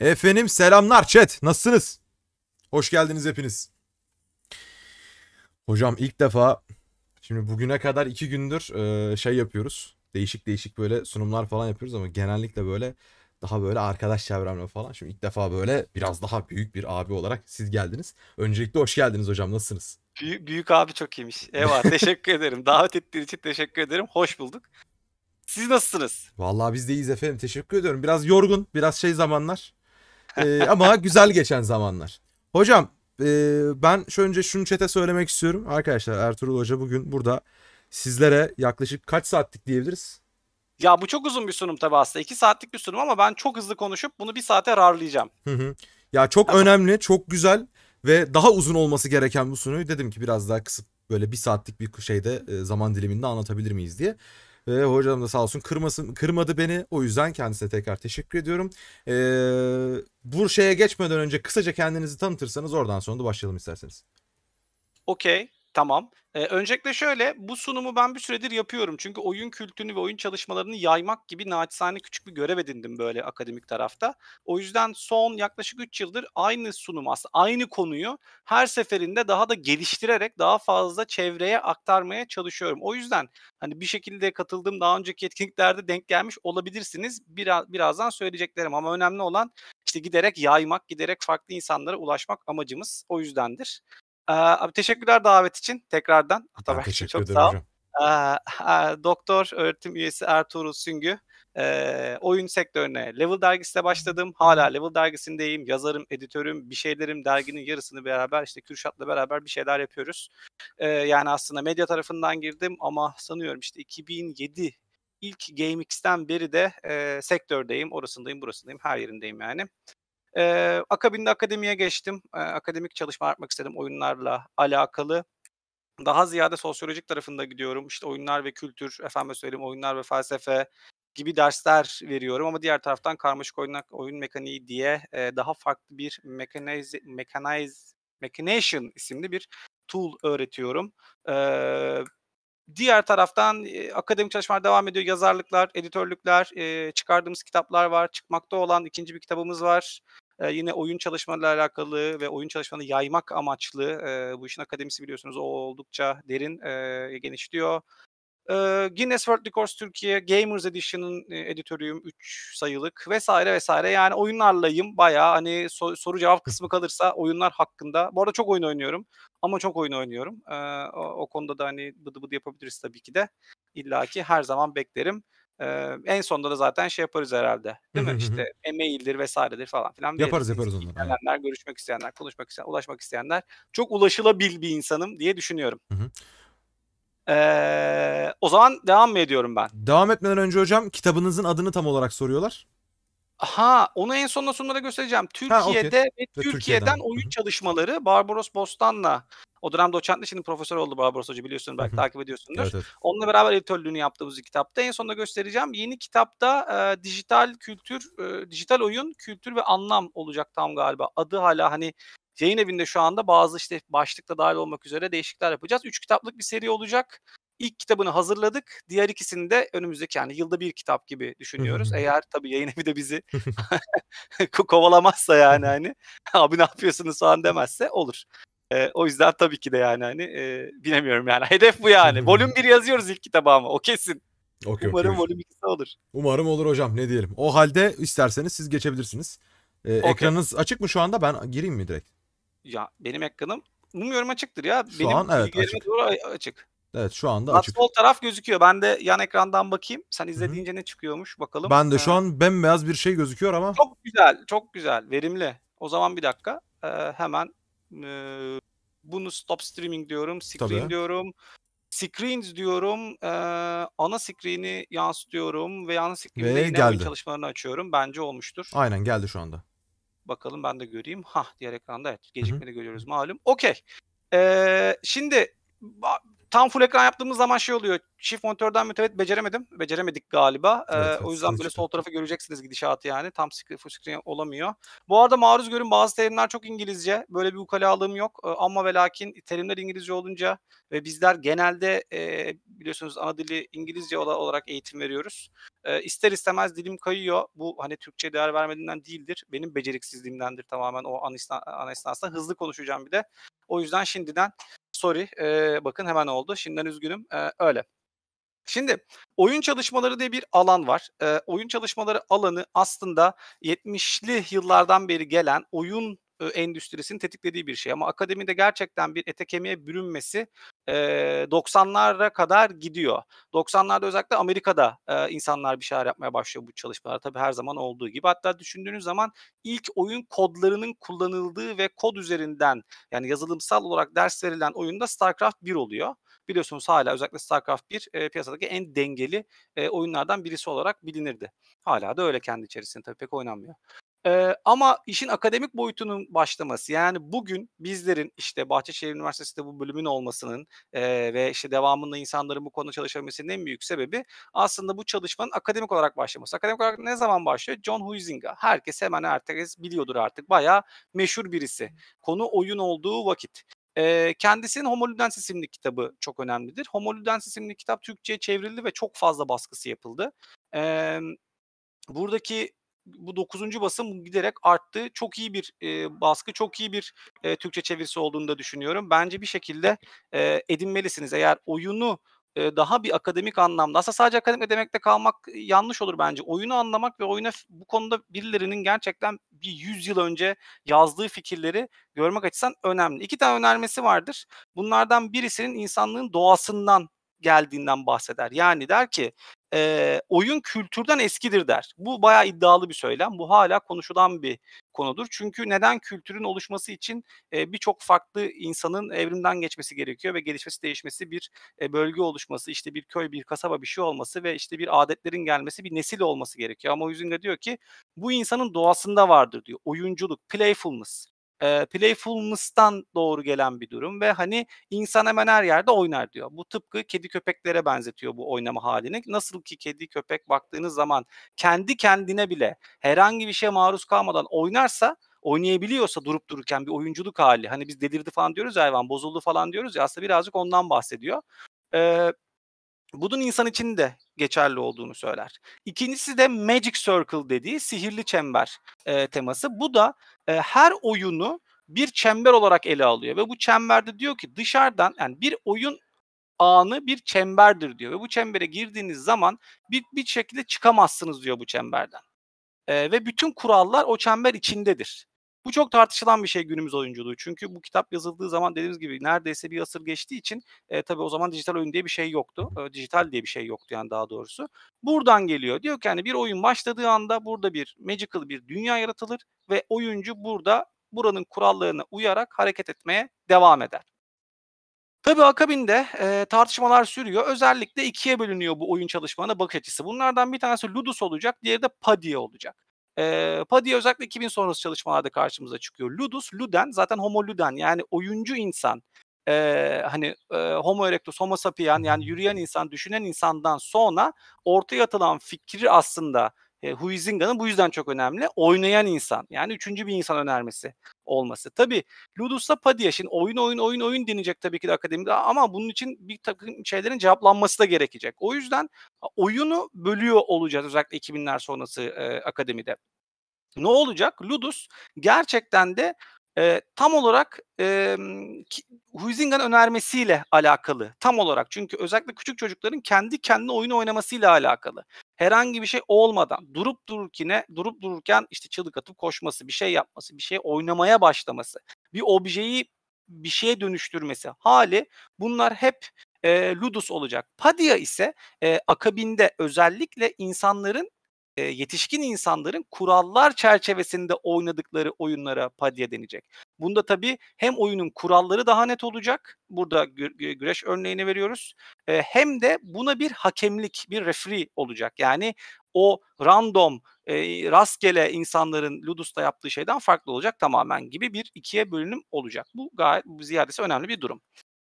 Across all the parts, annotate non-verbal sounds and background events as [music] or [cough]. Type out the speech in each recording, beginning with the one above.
Efendim selamlar chat. Nasılsınız? Hoş geldiniz hepiniz. Hocam ilk defa şimdi bugüne kadar iki gündür e, şey yapıyoruz. Değişik değişik böyle sunumlar falan yapıyoruz ama genellikle böyle daha böyle arkadaş çevremle falan. Şimdi ilk defa böyle biraz daha büyük bir abi olarak siz geldiniz. Öncelikle hoş geldiniz hocam. Nasılsınız? Büyük, büyük abi çok iyiymiş. [laughs] Eyvah teşekkür ederim. Davet ettiğiniz için teşekkür ederim. Hoş bulduk. Siz nasılsınız? Vallahi biz de iyiyiz efendim. Teşekkür ediyorum. Biraz yorgun, biraz şey zamanlar e, ama güzel geçen zamanlar. Hocam e, ben şu önce şunu çete söylemek istiyorum. Arkadaşlar Ertuğrul Hoca bugün burada sizlere yaklaşık kaç saatlik diyebiliriz? Ya bu çok uzun bir sunum tabii aslında. iki saatlik bir sunum ama ben çok hızlı konuşup bunu bir saate rarlayacağım. Hı hı. Ya çok tamam. önemli, çok güzel ve daha uzun olması gereken bu sunuyu dedim ki biraz daha kısıt böyle bir saatlik bir şeyde e, zaman diliminde anlatabilir miyiz diye. Ve hocam da sağ olsun kırmasın, kırmadı beni. O yüzden kendisine tekrar teşekkür ediyorum. Ee, bu şeye geçmeden önce kısaca kendinizi tanıtırsanız oradan sonra da başlayalım isterseniz. Okey. Tamam. Ee, öncelikle şöyle bu sunumu ben bir süredir yapıyorum. Çünkü oyun kültürünü ve oyun çalışmalarını yaymak gibi naçizane küçük bir görev edindim böyle akademik tarafta. O yüzden son yaklaşık 3 yıldır aynı sunum aslında aynı konuyu her seferinde daha da geliştirerek daha fazla çevreye aktarmaya çalışıyorum. O yüzden hani bir şekilde katıldığım daha önceki etkinliklerde denk gelmiş olabilirsiniz. Biraz, birazdan söyleyeceklerim ama önemli olan işte giderek yaymak, giderek farklı insanlara ulaşmak amacımız o yüzdendir abi teşekkürler davet için tekrardan. Ataberk teşekkür çok ederim sağ ol. hocam. Ee, doktor öğretim üyesi Ertuğrul Süngü. Ee, oyun sektörüne Level dergisine başladım. Hala Level dergisindeyim. Yazarım, editörüm, bir şeylerim derginin yarısını beraber işte Kürşat'la beraber bir şeyler yapıyoruz. Ee, yani aslında medya tarafından girdim ama sanıyorum işte 2007 ilk GameX'ten beri de e, sektördeyim. Orasındayım, burasındayım, her yerindeyim yani. Ee, akabinde akademiye geçtim. Ee, akademik çalışma yapmak istedim oyunlarla alakalı. Daha ziyade sosyolojik tarafında gidiyorum. İşte oyunlar ve kültür, efendim söyleyeyim oyunlar ve felsefe gibi dersler veriyorum ama diğer taraftan karmaşık oyun, oyun mekaniği diye e, daha farklı bir mechanize, mechanize, mechanization isimli bir tool öğretiyorum. Ee, Diğer taraftan e, akademik çalışmalar devam ediyor. Yazarlıklar, editörlükler, e, çıkardığımız kitaplar var. Çıkmakta olan ikinci bir kitabımız var. E, yine oyun çalışmalarıyla alakalı ve oyun çalışmalarını yaymak amaçlı e, bu işin akademisi biliyorsunuz o oldukça derin e, genişliyor. E, Guinness World Records Türkiye Gamers Edition'ın e, editörüyüm 3 sayılık vesaire vesaire. Yani oyunlarlayım baya hani so- soru cevap kısmı kalırsa oyunlar hakkında. Bu arada çok oyun oynuyorum ama çok oyun oynuyorum. E, o, o konuda da hani bıdı bıdı yapabiliriz tabii ki de. İlla ki her zaman beklerim. Ee, en sonunda da zaten şey yaparız herhalde. Değil mi? İşte e-mail'dir vesairedir falan filan. Yaparız yaparız onları. İsteyenler, yani. görüşmek isteyenler, konuşmak isteyenler, ulaşmak isteyenler. Çok ulaşılabil bir insanım diye düşünüyorum. Ee, o zaman devam mı ediyorum ben? Devam etmeden önce hocam kitabınızın adını tam olarak soruyorlar. Ha onu en sonunda sonuna göstereceğim. Türkiye'de ha, okay. ve, ve Türkiye'den, Türkiye'den oyun çalışmaları Barbaros Bostan'la o dönemde o Çantlı şimdi profesör oldu Barbaros Hoca biliyorsun belki takip ediyorsundur. Evet, evet. Onunla beraber editörlüğünü yaptığımız bir kitapta. En sonunda göstereceğim. Yeni kitapta e, dijital kültür, e, dijital oyun, kültür ve anlam olacak tam galiba. Adı hala hani yayın evinde şu anda bazı işte başlıkta dahil olmak üzere değişiklikler yapacağız. Üç kitaplık bir seri olacak. İlk kitabını hazırladık. Diğer ikisini de önümüzdeki yani yılda bir kitap gibi düşünüyoruz. Eğer tabii yayın evi de bizi [laughs] [laughs] kovalamazsa yani hani [laughs] abi ne yapıyorsunuz falan demezse olur. E, o yüzden tabii ki de yani hani e, bilemiyorum yani. [laughs] Hedef bu yani. [laughs] Volüm 1 yazıyoruz ilk kitaba ama o kesin. Okay, Umarım okay. volüm 2'si olur. Umarım olur hocam ne diyelim. O halde isterseniz siz geçebilirsiniz. Ee, okay. Ekranınız açık mı şu anda ben gireyim mi direkt? Ya benim ekranım umuyorum açıktır ya. Şu benim an evet açık. doğru açık. Evet şu anda Not açık. Sol taraf gözüküyor. Ben de yan ekrandan bakayım. Sen izlediğince Hı-hı. ne çıkıyormuş bakalım. Ben de ee, şu an bembeyaz bir şey gözüküyor ama. Çok güzel, çok güzel, verimli. O zaman bir dakika ee, hemen ee, bunu stop streaming diyorum, screen Tabii. diyorum. Screens diyorum, e, ana screen'i yansıtıyorum ve ana screen'de Ve yine oyun geldi. çalışmalarını açıyorum. Bence olmuştur. Aynen geldi şu anda. Bakalım ben de göreyim. Hah diğer ekranda evet. Gecikmeli görüyoruz malum. Okey. Ee, şimdi tam full ekran yaptığımız zaman şey oluyor. Çift monitörden mütevellit beceremedim. Beceremedik galiba. Evet, ee, o yüzden böyle sol tarafa göreceksiniz gidişatı yani. Tam full screen olamıyor. Bu arada maruz görün bazı terimler çok İngilizce. Böyle bir ukalalığım yok. Ee, ama ve lakin terimler İngilizce olunca ve bizler genelde e, biliyorsunuz ana dili İngilizce olarak eğitim veriyoruz. E, ister istemez dilim kayıyor. Bu hani Türkçe değer vermediğinden değildir. Benim beceriksizliğimdendir tamamen o an, isna, an esnasında. Hızlı konuşacağım bir de. O yüzden şimdiden Sorry. E, bakın hemen oldu. Şimdiden üzgünüm. E, öyle. Şimdi oyun çalışmaları diye bir alan var. E, oyun çalışmaları alanı aslında 70'li yıllardan beri gelen oyun e, tetiklediği bir şey. Ama akademide gerçekten bir ete kemiğe bürünmesi e, 90'lara kadar gidiyor. 90'larda özellikle Amerika'da insanlar bir şeyler yapmaya başlıyor bu çalışmalar. Tabii her zaman olduğu gibi. Hatta düşündüğünüz zaman ilk oyun kodlarının kullanıldığı ve kod üzerinden yani yazılımsal olarak ders verilen oyunda StarCraft 1 oluyor biliyorsunuz hala özellikle StarCraft 1 e, piyasadaki en dengeli e, oyunlardan birisi olarak bilinirdi. Hala da öyle kendi içerisinde tabii pek oynanmıyor. Ee, ama işin akademik boyutunun başlaması yani bugün bizlerin işte Bahçeşehir Üniversitesi'de bu bölümün olmasının e, ve işte devamında insanların bu konuda çalışabilmesinin en büyük sebebi aslında bu çalışmanın akademik olarak başlaması. Akademik olarak ne zaman başlıyor? John Huizinga. Herkes hemen herkes biliyordur artık bayağı meşhur birisi. Konu oyun olduğu vakit. E, kendisinin Homo Ludens isimli kitabı çok önemlidir. Homo Ludens isimli kitap Türkçe'ye çevrildi ve çok fazla baskısı yapıldı. E, buradaki bu 9. basım giderek arttı. Çok iyi bir e, baskı, çok iyi bir e, Türkçe çevirisi olduğunu da düşünüyorum. Bence bir şekilde e, edinmelisiniz. Eğer oyunu e, daha bir akademik anlamda aslında sadece akademik demekte kalmak yanlış olur bence. Oyunu anlamak ve oyuna bu konuda birilerinin gerçekten bir 100 yıl önce yazdığı fikirleri görmek açısından önemli. İki tane önermesi vardır. Bunlardan birisinin insanlığın doğasından geldiğinden bahseder. Yani der ki e, oyun kültürden eskidir der. Bu bayağı iddialı bir söylem. Bu hala konuşulan bir konudur. Çünkü neden kültürün oluşması için e, birçok farklı insanın evrimden geçmesi gerekiyor ve gelişmesi değişmesi bir e, bölge oluşması işte bir köy bir kasaba bir şey olması ve işte bir adetlerin gelmesi bir nesil olması gerekiyor. Ama Huizinga diyor ki bu insanın doğasında vardır diyor. Oyunculuk, playfulness e, playfulness'tan doğru gelen bir durum ve hani insan hemen her yerde oynar diyor. Bu tıpkı kedi köpeklere benzetiyor bu oynama halini. Nasıl ki kedi köpek baktığınız zaman kendi kendine bile herhangi bir şeye maruz kalmadan oynarsa oynayabiliyorsa durup dururken bir oyunculuk hali. Hani biz delirdi falan diyoruz ya hayvan bozuldu falan diyoruz ya aslında birazcık ondan bahsediyor. Ee, bunun insan için de geçerli olduğunu söyler. İkincisi de Magic Circle dediği sihirli çember e, teması. Bu da e, her oyunu bir çember olarak ele alıyor ve bu çemberde diyor ki dışarıdan yani bir oyun anı bir çemberdir diyor ve bu çembere girdiğiniz zaman bir bir şekilde çıkamazsınız diyor bu çemberden. E, ve bütün kurallar o çember içindedir. Bu çok tartışılan bir şey günümüz oyunculuğu. Çünkü bu kitap yazıldığı zaman dediğimiz gibi neredeyse bir asır geçtiği için e, tabii o zaman dijital oyun diye bir şey yoktu. E, dijital diye bir şey yoktu yani daha doğrusu. Buradan geliyor. Diyor ki hani bir oyun başladığı anda burada bir magical bir dünya yaratılır ve oyuncu burada buranın kurallarına uyarak hareket etmeye devam eder. Tabii akabinde e, tartışmalar sürüyor. Özellikle ikiye bölünüyor bu oyun çalışmana bakış açısı. Bunlardan bir tanesi Ludus olacak, diğeri de Padilla olacak. E, Padilla özellikle 2000 sonrası çalışmalarda karşımıza çıkıyor. Ludus, Luden zaten Homo Luden yani oyuncu insan. E, hani e, Homo erectus, Homo sapien yani yürüyen insan, düşünen insandan sonra ortaya atılan fikri aslında e, Huizinga'nın bu yüzden çok önemli. Oynayan insan yani üçüncü bir insan önermesi olması. Tabii Ludus'la Padilla şimdi oyun oyun oyun oyun denecek tabii ki de akademide ama bunun için bir takım şeylerin cevaplanması da gerekecek. O yüzden oyunu bölüyor olacağız özellikle 2000'ler sonrası e, akademide. Ne olacak? Ludus gerçekten de e, tam olarak e, Huizinga'nın önermesiyle alakalı. Tam olarak çünkü özellikle küçük çocukların kendi kendine oyun oynamasıyla alakalı herhangi bir şey olmadan durup dururken, durup dururken işte çığlık atıp koşması, bir şey yapması, bir şey oynamaya başlaması, bir objeyi bir şeye dönüştürmesi hali bunlar hep e, ludus olacak. Padya ise e, akabinde özellikle insanların e, yetişkin insanların kurallar çerçevesinde oynadıkları oyunlara padya denecek. Bunda tabii hem oyunun kuralları daha net olacak. Burada gü- güreş örneğini veriyoruz. E, hem de buna bir hakemlik, bir referee olacak. Yani o random, e, rastgele insanların Ludus'ta yaptığı şeyden farklı olacak tamamen gibi bir ikiye bölünüm olacak. Bu gayet ziyadesi önemli bir durum.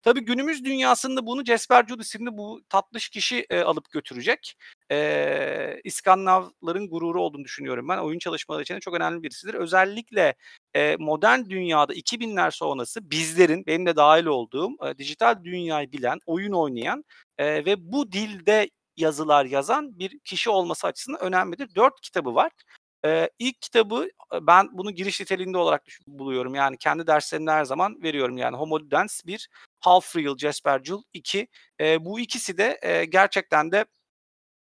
Tabii günümüz dünyasında bunu Jesper Jude isimli bu tatlış kişi e, alıp götürecek. E, İskandinavların gururu olduğunu düşünüyorum ben. Oyun çalışmaları için de çok önemli birisidir. Özellikle e, modern dünyada 2000'ler sonrası bizlerin, benim de dahil olduğum, e, dijital dünyayı bilen, oyun oynayan e, ve bu dilde yazılar yazan bir kişi olması açısından önemlidir. Dört kitabı var. Ee, ilk kitabı ben bunu giriş niteliğinde olarak buluyorum. Yani kendi derslerimde her zaman veriyorum. Yani Homo Ludens 1, Half Real Jasper Juhl 2. Ee, bu ikisi de e, gerçekten de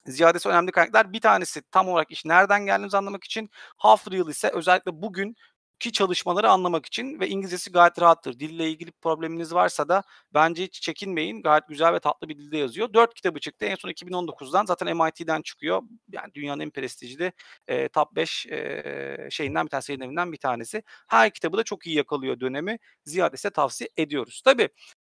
ziyadesi önemli kaynaklar. Bir tanesi tam olarak iş nereden geldiğimizi anlamak için. Half Real ise özellikle bugün ki çalışmaları anlamak için ve İngilizcesi gayet rahattır. Dille ilgili probleminiz varsa da bence hiç çekinmeyin. Gayet güzel ve tatlı bir dilde yazıyor. Dört kitabı çıktı. En son 2019'dan zaten MIT'den çıkıyor. Yani dünyanın en prestijli e, top 5 e, şeyinden bir tanesi, yayınlarından bir tanesi. Her kitabı da çok iyi yakalıyor dönemi. Ziyadesi tavsiye ediyoruz. Tabii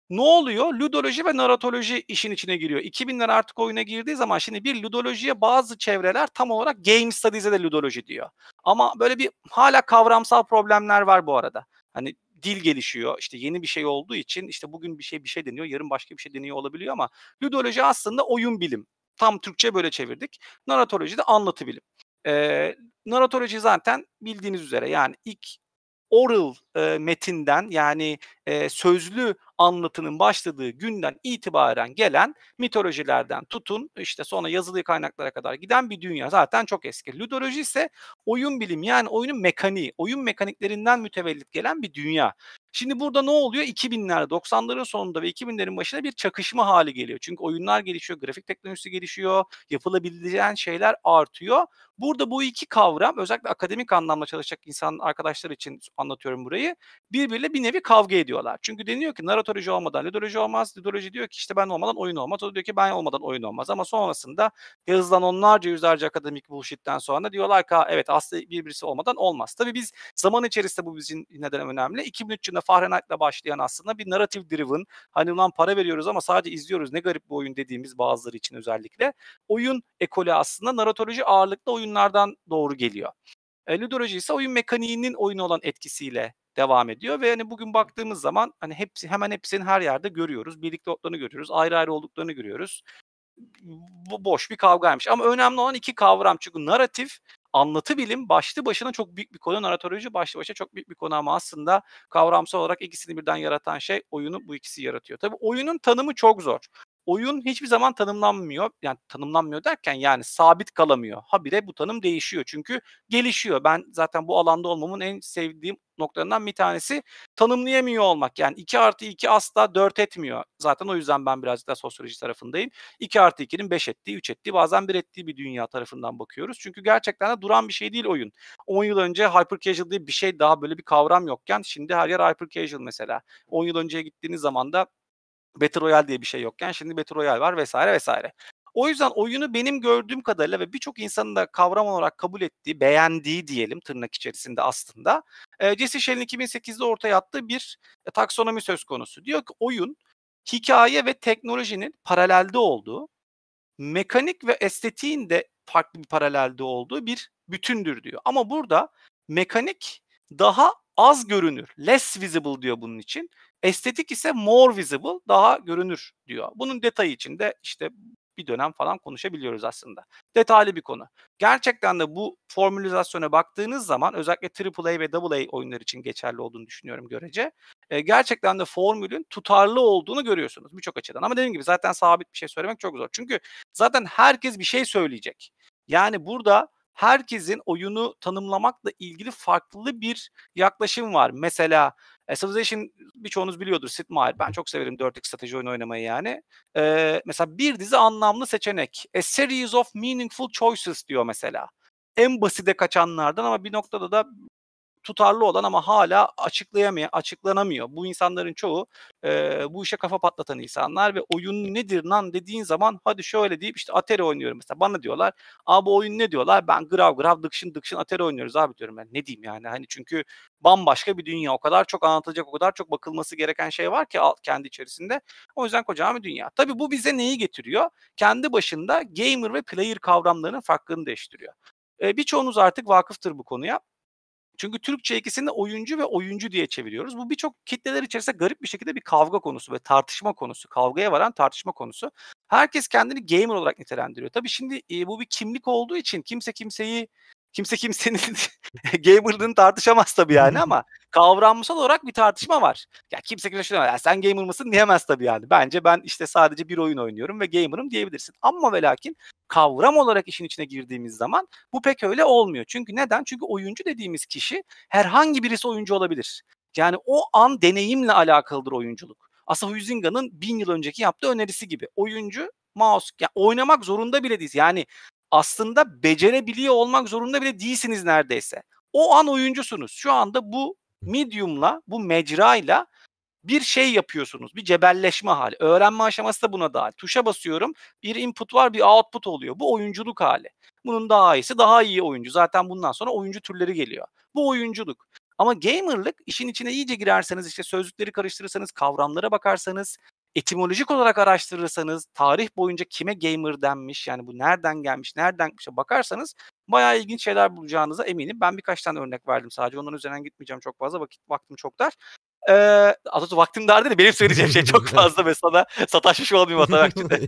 ne oluyor? Ludoloji ve naratoloji işin içine giriyor. 2000'ler artık oyuna girdiği zaman şimdi bir ludolojiye bazı çevreler tam olarak game studies'e de ludoloji diyor. Ama böyle bir hala kavramsal problemler var bu arada. Hani dil gelişiyor. İşte yeni bir şey olduğu için işte bugün bir şey bir şey deniyor, yarın başka bir şey deniyor olabiliyor ama ludoloji aslında oyun bilim. Tam Türkçe böyle çevirdik. Naratoloji de anlatı bilim. Ee, naratoloji zaten bildiğiniz üzere yani ilk oral e, metinden yani e, sözlü anlatının başladığı günden itibaren gelen mitolojilerden tutun işte sonra yazılı kaynaklara kadar giden bir dünya zaten çok eski. Ludoloji ise oyun bilimi yani oyunun mekaniği, oyun mekaniklerinden mütevellit gelen bir dünya. Şimdi burada ne oluyor? 2000'lerde 90'ların sonunda ve 2000'lerin başına bir çakışma hali geliyor. Çünkü oyunlar gelişiyor, grafik teknolojisi gelişiyor, yapılabilen şeyler artıyor. Burada bu iki kavram özellikle akademik anlamda çalışacak insan arkadaşlar için anlatıyorum burayı. Birbiriyle bir nevi kavga ediyorlar. Çünkü deniyor ki narratoloji olmadan ludoloji olmaz. Ludoloji diyor ki işte ben olmadan oyun olmaz. O diyor ki ben olmadan oyun olmaz. Ama sonrasında yazılan onlarca yüzlerce akademik bullshit'ten sonra diyorlar ki evet aslında birbirisi olmadan olmaz. Tabii biz zaman içerisinde bu bizim neden önemli. 2003 yılında Fahrenheit'le başlayan aslında bir narrative driven hani ulan para veriyoruz ama sadece izliyoruz ne garip bu oyun dediğimiz bazıları için özellikle. Oyun ekolü aslında narratoloji ağırlıklı oyun oyunlardan doğru geliyor. E, Ludoloji ise oyun mekaniğinin oyunu olan etkisiyle devam ediyor ve hani bugün baktığımız zaman hani hepsi hemen hepsini her yerde görüyoruz. Birlikte olduklarını görüyoruz, ayrı ayrı olduklarını görüyoruz. Bu boş bir kavgaymış ama önemli olan iki kavram çünkü narratif anlatı bilim başlı başına çok büyük bir konu. Naratoloji başlı başına çok büyük bir konu ama aslında kavramsal olarak ikisini birden yaratan şey oyunu bu ikisi yaratıyor. Tabii oyunun tanımı çok zor oyun hiçbir zaman tanımlanmıyor. Yani tanımlanmıyor derken yani sabit kalamıyor. Habire bu tanım değişiyor. Çünkü gelişiyor. Ben zaten bu alanda olmamın en sevdiğim noktalarından bir tanesi tanımlayamıyor olmak. Yani 2 artı 2 asla 4 etmiyor. Zaten o yüzden ben birazcık daha sosyoloji tarafındayım. 2 artı 2'nin 5 ettiği, 3 ettiği, bazen 1 ettiği bir dünya tarafından bakıyoruz. Çünkü gerçekten de duran bir şey değil oyun. 10 yıl önce hyper casual diye bir şey daha böyle bir kavram yokken şimdi her yer hyper casual mesela. 10 yıl önceye gittiğiniz zaman da Battle Royale diye bir şey yokken şimdi Battle Royale var vesaire vesaire. O yüzden oyunu benim gördüğüm kadarıyla ve birçok insanın da kavram olarak kabul ettiği, beğendiği diyelim tırnak içerisinde aslında. Jesse Shell'in 2008'de ortaya attığı bir e, taksonomi söz konusu. Diyor ki oyun hikaye ve teknolojinin paralelde olduğu, mekanik ve estetiğin de farklı bir paralelde olduğu bir bütündür diyor. Ama burada mekanik daha az görünür, less visible diyor bunun için. Estetik ise more visible, daha görünür diyor. Bunun detayı içinde işte bir dönem falan konuşabiliyoruz aslında. Detaylı bir konu. Gerçekten de bu formülizasyona baktığınız zaman özellikle AAA ve AA oyunlar için geçerli olduğunu düşünüyorum görece. E, gerçekten de formülün tutarlı olduğunu görüyorsunuz birçok açıdan. Ama dediğim gibi zaten sabit bir şey söylemek çok zor. Çünkü zaten herkes bir şey söyleyecek. Yani burada herkesin oyunu tanımlamakla ilgili farklı bir yaklaşım var. Mesela e, Civilization birçoğunuz biliyordur Sid Meier. Ben çok severim 4X strateji oyunu oynamayı yani. E, mesela bir dizi anlamlı seçenek. A series of meaningful choices diyor mesela. En basite kaçanlardan ama bir noktada da tutarlı olan ama hala açıklayamıyor, açıklanamıyor. Bu insanların çoğu e, bu işe kafa patlatan insanlar ve oyun nedir lan dediğin zaman hadi şöyle deyip işte Atari oynuyorum mesela bana diyorlar. Abi oyun ne diyorlar? Ben grav grav dıkşın dıkşın Atari oynuyoruz abi diyorum ben. Ne diyeyim yani hani çünkü bambaşka bir dünya. O kadar çok anlatılacak, o kadar çok bakılması gereken şey var ki kendi içerisinde. O yüzden kocaman bir dünya. Tabii bu bize neyi getiriyor? Kendi başında gamer ve player kavramlarının farklılığını değiştiriyor. E, birçoğunuz artık vakıftır bu konuya. Çünkü Türkçe ikisini oyuncu ve oyuncu diye çeviriyoruz. Bu birçok kitleler içerisinde garip bir şekilde bir kavga konusu ve tartışma konusu. Kavgaya varan tartışma konusu. Herkes kendini gamer olarak nitelendiriyor. Tabii şimdi e, bu bir kimlik olduğu için kimse kimseyi kimse kimsenin [laughs] gamerlığını tartışamaz tabii yani [laughs] ama kavramsal olarak bir tartışma var. Ya kimse kimse şunu ya sen gamer mısın diyemez tabii yani. Bence ben işte sadece bir oyun oynuyorum ve gamer'ım diyebilirsin. Ama ve lakin kavram olarak işin içine girdiğimiz zaman bu pek öyle olmuyor. Çünkü neden? Çünkü oyuncu dediğimiz kişi herhangi birisi oyuncu olabilir. Yani o an deneyimle alakalıdır oyunculuk. Aslında Huizinga'nın bin yıl önceki yaptığı önerisi gibi. Oyuncu mouse yani oynamak zorunda bile değil. Yani aslında becerebiliyor olmak zorunda bile değilsiniz neredeyse. O an oyuncusunuz. Şu anda bu medium'la bu mecrayla bir şey yapıyorsunuz. Bir cebelleşme hali. Öğrenme aşaması da buna dahil. Tuşa basıyorum. Bir input var bir output oluyor. Bu oyunculuk hali. Bunun daha iyisi daha iyi oyuncu. Zaten bundan sonra oyuncu türleri geliyor. Bu oyunculuk. Ama gamerlık işin içine iyice girerseniz işte sözlükleri karıştırırsanız kavramlara bakarsanız etimolojik olarak araştırırsanız tarih boyunca kime gamer denmiş yani bu nereden gelmiş nereden gelmişe bakarsanız bayağı ilginç şeyler bulacağınıza eminim. Ben birkaç tane örnek verdim sadece onların üzerinden gitmeyeceğim çok fazla vakit vaktim çok dar. Ee, Atatürk vaktim dar dedi. benim söyleyeceğim şey çok [laughs] fazla mesela sataşmış olmayayım Atatürk'te.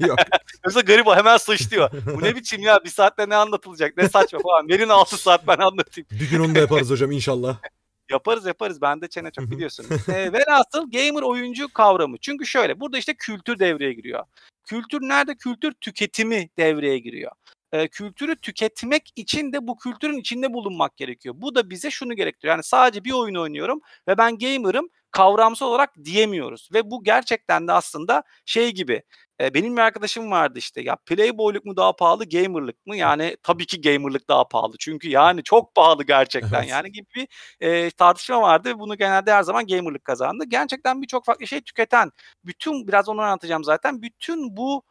Mesela garip o hemen suçluyor. Bu ne biçim ya bir saatte ne anlatılacak ne saçma falan. Verin 6 saat ben anlatayım. Bir gün onu da yaparız hocam inşallah. [laughs] Yaparız yaparız. Ben de çene çok biliyorsun. [laughs] e, ve nasıl gamer oyuncu kavramı. Çünkü şöyle burada işte kültür devreye giriyor. Kültür nerede? Kültür tüketimi devreye giriyor. E, kültürü tüketmek için de bu kültürün içinde bulunmak gerekiyor. Bu da bize şunu gerektiriyor. Yani sadece bir oyun oynuyorum ve ben gamer'ım kavramsal olarak diyemiyoruz. Ve bu gerçekten de aslında şey gibi e, benim bir arkadaşım vardı işte ya playboyluk mu daha pahalı gamerlık mı? Yani tabii ki gamerlık daha pahalı. Çünkü yani çok pahalı gerçekten yani gibi bir e, tartışma vardı ve bunu genelde her zaman gamerlık kazandı. Gerçekten birçok farklı şey tüketen bütün biraz onu anlatacağım zaten. Bütün bu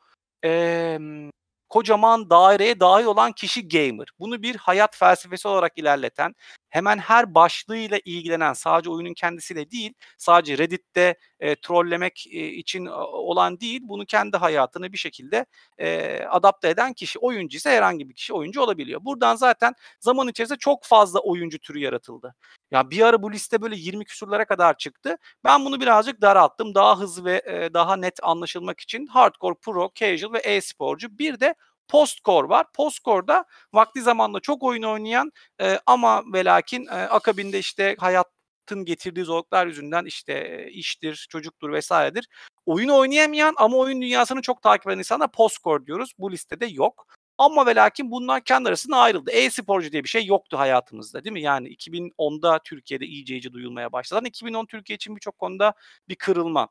e, kocaman daireye dahil olan kişi gamer. Bunu bir hayat felsefesi olarak ilerleten, hemen her başlığıyla ilgilenen sadece oyunun kendisiyle değil sadece Reddit'te e, trollemek e, için e, olan değil bunu kendi hayatını bir şekilde e, adapte eden kişi oyuncu ise herhangi bir kişi oyuncu olabiliyor. Buradan zaten zaman içerisinde çok fazla oyuncu türü yaratıldı. Ya bir ara bu liste böyle 20 küsurlara kadar çıktı. Ben bunu birazcık daralttım. Daha hızlı ve e, daha net anlaşılmak için hardcore, pro, casual ve e-sporcu bir de Postcore var. Postcore'da vakti zamanla çok oyun oynayan e, ama ve lakin e, akabinde işte hayatın getirdiği zorluklar yüzünden işte e, iştir, çocuktur vesairedir. Oyun oynayamayan ama oyun dünyasını çok takip eden insana postcore diyoruz. Bu listede yok. Ama ve lakin bunlar kendi arasında ayrıldı. E-sporcu diye bir şey yoktu hayatımızda değil mi? Yani 2010'da Türkiye'de iyice iyice duyulmaya başladı. 2010 hani Türkiye için birçok konuda bir kırılma.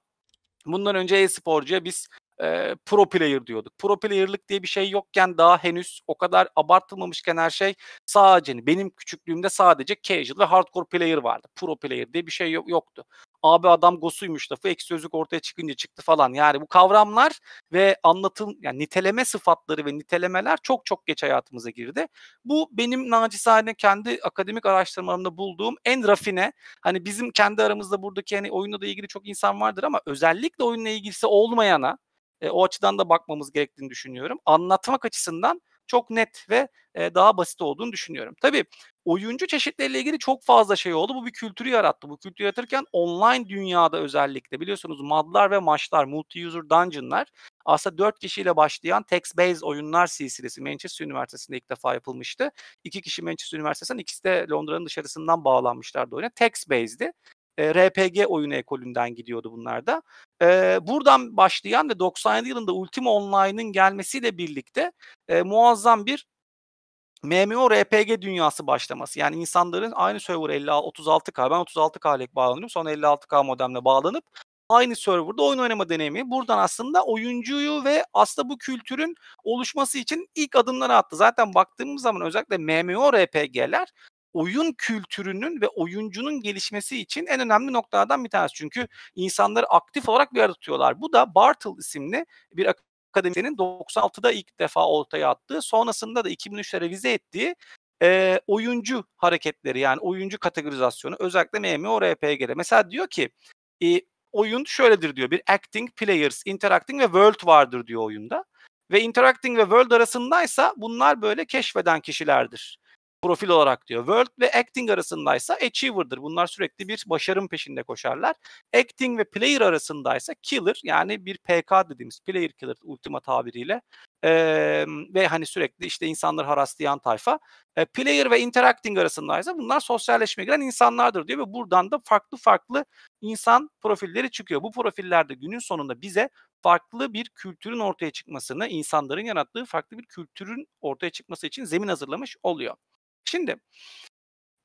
Bundan önce e-sporcuya biz e, pro player diyorduk. Pro player'lık diye bir şey yokken daha henüz o kadar abartılmamışken her şey sadece benim küçüklüğümde sadece casual ve hardcore player vardı. Pro player diye bir şey yok, yoktu. Abi adam gosuymuş lafı ek sözlük ortaya çıkınca çıktı falan. Yani bu kavramlar ve anlatım yani niteleme sıfatları ve nitelemeler çok çok geç hayatımıza girdi. Bu benim nacizane kendi akademik araştırmalarımda bulduğum en rafine hani bizim kendi aramızda buradaki hani oyunla da ilgili çok insan vardır ama özellikle oyunla ilgilisi olmayana e, o açıdan da bakmamız gerektiğini düşünüyorum. Anlatmak açısından çok net ve e, daha basit olduğunu düşünüyorum. Tabii oyuncu çeşitleriyle ilgili çok fazla şey oldu. Bu bir kültürü yarattı. Bu kültürü yaratırken online dünyada özellikle biliyorsunuz madlar ve maçlar, multi-user dungeonlar aslında 4 kişiyle başlayan text-based oyunlar silsilesi Manchester Üniversitesi'nde ilk defa yapılmıştı. 2 kişi Manchester Üniversitesi'nden ikisi de Londra'nın dışarısından bağlanmışlardı oyuna. Text-based'di. E, RPG oyunu ekolünden gidiyordu bunlar da. E, buradan başlayan ve 97 yılında Ultima Online'ın gelmesiyle birlikte e, muazzam bir MMORPG dünyası başlaması. Yani insanların aynı server 50 36K ben 36K ile bağlanıyorum. Sonra 56K modemle bağlanıp aynı serverda oyun oynama deneyimi. Buradan aslında oyuncuyu ve aslında bu kültürün oluşması için ilk adımları attı. Zaten baktığımız zaman özellikle MMORPG'ler oyun kültürünün ve oyuncunun gelişmesi için en önemli noktalardan bir tanesi. Çünkü insanları aktif olarak bir arada tutuyorlar. Bu da Bartle isimli bir akademisyenin 96'da ilk defa ortaya attığı, sonrasında da 2003'te revize ettiği e, oyuncu hareketleri yani oyuncu kategorizasyonu özellikle MMO RPG'de. Mesela diyor ki e, oyun şöyledir diyor. Bir acting, players, interacting ve world vardır diyor oyunda. Ve interacting ve world arasındaysa bunlar böyle keşfeden kişilerdir profil olarak diyor. World ve acting arasındaysa achiever'dır. Bunlar sürekli bir başarım peşinde koşarlar. Acting ve player arasındaysa killer yani bir PK dediğimiz player killer ultima tabiriyle ee, ve hani sürekli işte insanları haraslayan tayfa. E, player ve interacting arasındaysa bunlar sosyalleşmeye giren insanlardır diyor ve buradan da farklı farklı insan profilleri çıkıyor. Bu profillerde günün sonunda bize farklı bir kültürün ortaya çıkmasını, insanların yarattığı farklı bir kültürün ortaya çıkması için zemin hazırlamış oluyor. Şimdi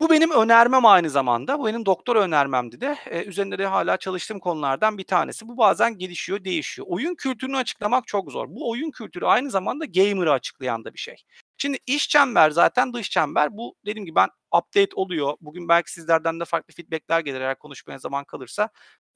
bu benim önermem aynı zamanda. Bu benim doktor önermemdi de. E, üzerinde de hala çalıştığım konulardan bir tanesi. Bu bazen gelişiyor, değişiyor. Oyun kültürünü açıklamak çok zor. Bu oyun kültürü aynı zamanda gamer'ı açıklayan da bir şey. Şimdi iş çember zaten dış çember. Bu dedim ki ben update oluyor. Bugün belki sizlerden de farklı feedbackler gelir eğer konuşmaya zaman kalırsa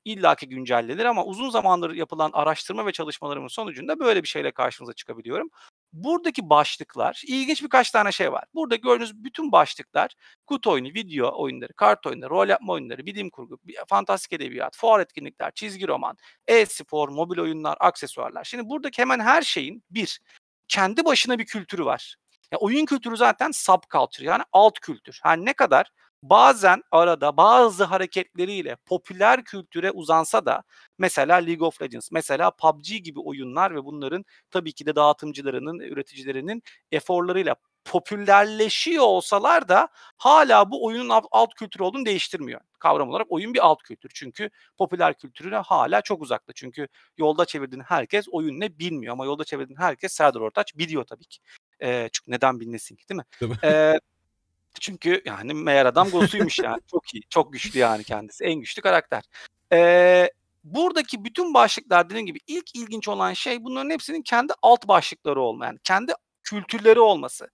illaki güncellenir ama uzun zamandır yapılan araştırma ve çalışmalarımın sonucunda böyle bir şeyle karşınıza çıkabiliyorum buradaki başlıklar ilginç birkaç tane şey var. Burada gördüğünüz bütün başlıklar kutu oyunu, video oyunları, kart oyunları, rol yapma oyunları, bilim kurgu, fantastik edebiyat, fuar etkinlikler, çizgi roman, e-spor, mobil oyunlar, aksesuarlar. Şimdi buradaki hemen her şeyin bir kendi başına bir kültürü var. Ya oyun kültürü zaten subculture yani alt kültür. yani ne kadar bazen arada bazı hareketleriyle popüler kültüre uzansa da mesela League of Legends, mesela PUBG gibi oyunlar ve bunların tabii ki de dağıtımcılarının, üreticilerinin eforlarıyla popülerleşiyor olsalar da hala bu oyunun alt, kültürü olduğunu değiştirmiyor. Kavram olarak oyun bir alt kültür. Çünkü popüler kültürüne hala çok uzakta. Çünkü yolda çevirdiğin herkes oyun ne bilmiyor ama yolda çevirdiğin herkes Serdar Ortaç biliyor tabii ki. Ee, çünkü neden bilmesin ki değil mi? Ee, çünkü yani meğer adam Gosu'ymuş yani. [laughs] Çok iyi, çok güçlü yani kendisi. En güçlü karakter. Ee, buradaki bütün başlıklar dediğim gibi ilk ilginç olan şey bunların hepsinin kendi alt başlıkları olma. Yani kendi kültürleri olması.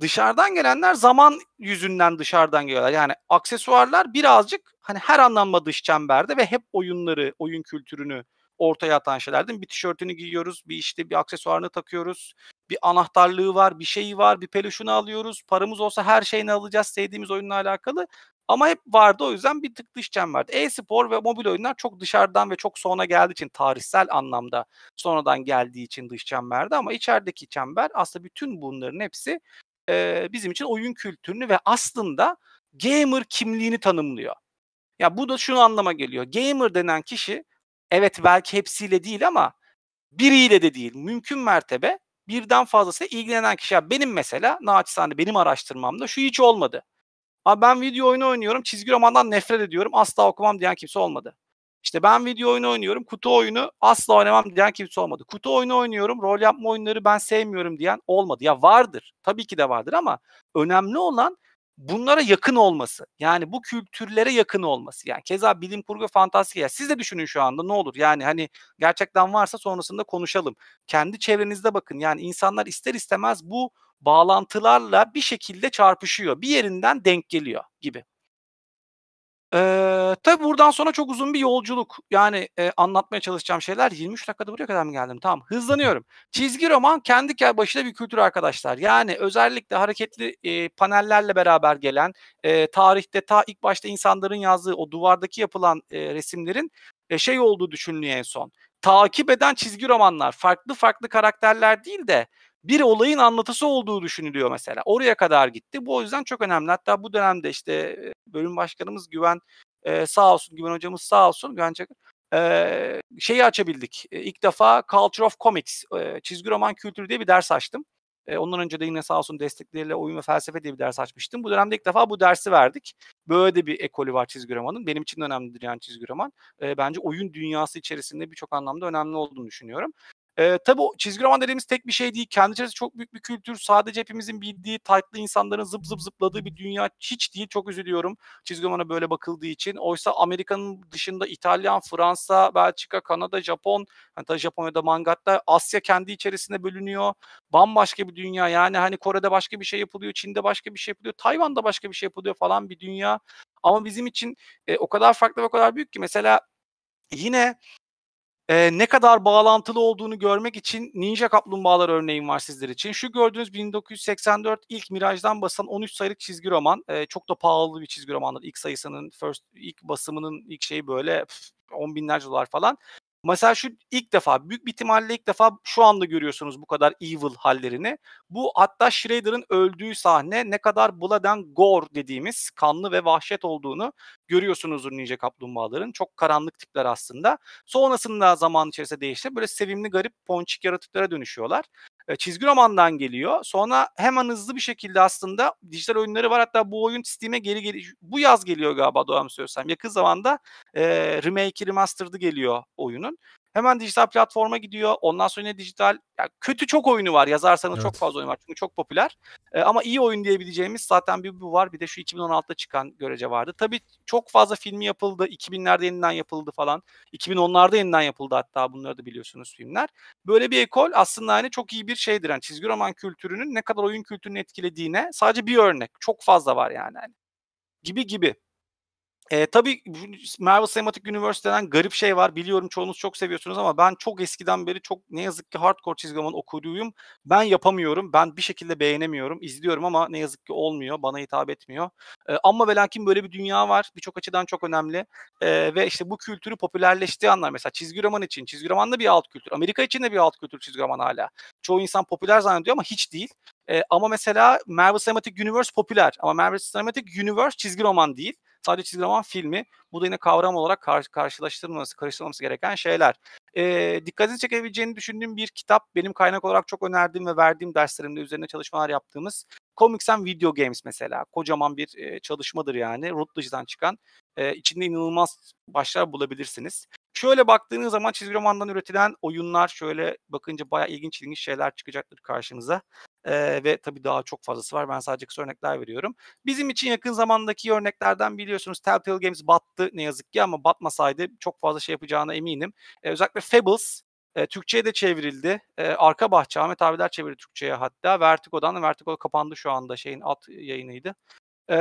Dışarıdan gelenler zaman yüzünden dışarıdan geliyorlar. Yani aksesuarlar birazcık hani her anlamda dış çemberde ve hep oyunları, oyun kültürünü ortaya atan şeyler değil mi? Bir tişörtünü giyiyoruz, bir işte bir aksesuarını takıyoruz, bir anahtarlığı var, bir şeyi var, bir peluşunu alıyoruz. Paramız olsa her şeyini alacağız sevdiğimiz oyunla alakalı. Ama hep vardı o yüzden bir tık dış çember. E-spor ve mobil oyunlar çok dışarıdan ve çok sona geldiği için tarihsel anlamda sonradan geldiği için dış çemberdi, ama içerideki çember aslında bütün bunların hepsi e, bizim için oyun kültürünü ve aslında gamer kimliğini tanımlıyor. Ya bu da şunu anlama geliyor. Gamer denen kişi evet belki hepsiyle değil ama biriyle de değil. Mümkün mertebe birden fazlası ilgilenen kişi. benim mesela naçizane benim araştırmamda şu hiç olmadı. Abi ben video oyunu oynuyorum çizgi romandan nefret ediyorum asla okumam diyen kimse olmadı. İşte ben video oyunu oynuyorum kutu oyunu asla oynamam diyen kimse olmadı. Kutu oyunu oynuyorum rol yapma oyunları ben sevmiyorum diyen olmadı. Ya vardır tabii ki de vardır ama önemli olan bunlara yakın olması yani bu kültürlere yakın olması yani keza bilim kurgu fantastik ya siz de düşünün şu anda ne olur yani hani gerçekten varsa sonrasında konuşalım kendi çevrenizde bakın yani insanlar ister istemez bu bağlantılarla bir şekilde çarpışıyor bir yerinden denk geliyor gibi ee, tabii buradan sonra çok uzun bir yolculuk. Yani e, anlatmaya çalışacağım şeyler 23 dakikada buraya kadar mı geldim? Tamam hızlanıyorum. Çizgi roman kendi başına bir kültür arkadaşlar. Yani özellikle hareketli e, panellerle beraber gelen e, tarihte ta ilk başta insanların yazdığı o duvardaki yapılan e, resimlerin e, şey olduğu düşünülüyor en son. Takip eden çizgi romanlar farklı farklı karakterler değil de bir olayın anlatısı olduğu düşünülüyor mesela. Oraya kadar gitti. Bu o yüzden çok önemli. Hatta bu dönemde işte bölüm başkanımız Güven e, sağ olsun, Güven hocamız sağ olsun, Güven Çakır e, şeyi açabildik. E, ilk defa Culture of Comics, e, çizgi roman kültürü diye bir ders açtım. E, ondan önce de yine sağ olsun destekleriyle oyun ve felsefe diye bir ders açmıştım. Bu dönemde ilk defa bu dersi verdik. Böyle de bir ekolü var çizgi romanın. Benim için de önemlidir yani çizgi roman. E, bence oyun dünyası içerisinde birçok anlamda önemli olduğunu düşünüyorum. E, tabii o çizgi roman dediğimiz tek bir şey değil. Kendi içerisinde çok büyük bir kültür. Sadece hepimizin bildiği, taytlı insanların zıp zıp zıpladığı bir dünya hiç değil. Çok üzülüyorum çizgi romana böyle bakıldığı için. Oysa Amerika'nın dışında İtalyan, Fransa, Belçika, Kanada, Japon, yani tabii Japonya'da mangatta Asya kendi içerisinde bölünüyor. Bambaşka bir dünya. Yani hani Kore'de başka bir şey yapılıyor, Çin'de başka bir şey yapılıyor, Tayvan'da başka bir şey yapılıyor falan bir dünya. Ama bizim için e, o kadar farklı ve o kadar büyük ki mesela yine e, ne kadar bağlantılı olduğunu görmek için Ninja Kaplumbağalar örneğim var sizler için. Şu gördüğünüz 1984 ilk Miraj'dan basılan 13 sayılık çizgi roman. E, çok da pahalı bir çizgi romandır. İlk sayısının first ilk basımının ilk şeyi böyle pf, on binlerce dolar falan. Mesela şu ilk defa büyük bir ihtimalle ilk defa şu anda görüyorsunuz bu kadar evil hallerini. Bu hatta Schrader'ın öldüğü sahne ne kadar blood and gore dediğimiz kanlı ve vahşet olduğunu görüyorsunuzdur Ninja Kaplumbağaların. Çok karanlık tipler aslında. Sonrasında zaman içerisinde değişti. Böyle sevimli garip ponçik yaratıklara dönüşüyorlar e, çizgi romandan geliyor. Sonra hemen hızlı bir şekilde aslında dijital oyunları var. Hatta bu oyun Steam'e geri geri bu yaz geliyor galiba doğamsıyorsam. Yakın zamanda e, remake, remastered'ı geliyor oyunun. Hemen dijital platforma gidiyor. Ondan sonra yine dijital yani kötü çok oyunu var. Yazarsanız evet. çok fazla oyun var. Çünkü çok popüler. E, ama iyi oyun diyebileceğimiz zaten bir bu var. Bir de şu 2016'da çıkan görece vardı. Tabii çok fazla filmi yapıldı. 2000'lerde yeniden yapıldı falan. 2010'larda yeniden yapıldı hatta bunları da biliyorsunuz filmler. Böyle bir ekol aslında hani çok iyi bir şeydir. Yani çizgi roman kültürünün ne kadar oyun kültürünü etkilediğine sadece bir örnek. Çok fazla var yani. yani. Gibi gibi. E, tabii Marvel Cinematic Universe denen garip şey var. Biliyorum çoğunuz çok seviyorsunuz ama ben çok eskiden beri çok ne yazık ki hardcore çizgi roman okuduğum. Ben yapamıyorum. Ben bir şekilde beğenemiyorum. izliyorum ama ne yazık ki olmuyor. Bana hitap etmiyor. E, ama ve böyle bir dünya var. Birçok açıdan çok önemli. E, ve işte bu kültürü popülerleştiği anlar. Mesela çizgi roman için. Çizgi roman da bir alt kültür. Amerika için de bir alt kültür çizgi roman hala. Çoğu insan popüler zannediyor ama hiç değil. E, ama mesela Marvel Cinematic Universe popüler. Ama Marvel Cinematic Universe çizgi roman değil. Sadece çizgi roman filmi. Bu da yine kavram olarak kar- karşılaştırılması, karıştırılması gereken şeyler. E, dikkatinizi çekebileceğini düşündüğüm bir kitap. Benim kaynak olarak çok önerdiğim ve verdiğim derslerimde üzerine çalışmalar yaptığımız Comics and Video Games mesela. Kocaman bir e, çalışmadır yani. Routledge'den çıkan. E, içinde inanılmaz başlar bulabilirsiniz. Şöyle baktığınız zaman çizgi romandan üretilen oyunlar şöyle bakınca bayağı ilginç ilginç şeyler çıkacaktır karşınıza e, ve tabii daha çok fazlası var. Ben sadece kısa örnekler veriyorum. Bizim için yakın zamandaki örneklerden biliyorsunuz Telltale Games battı ne yazık ki ama batmasaydı çok fazla şey yapacağına eminim. E, özellikle Fables e, Türkçe'ye de çevrildi. E, Arka Bahçe, Ahmet abiler çevirdi Türkçe'ye hatta. Vertigo'dan, da Vertigo kapandı şu anda şeyin alt yayınıydı. E,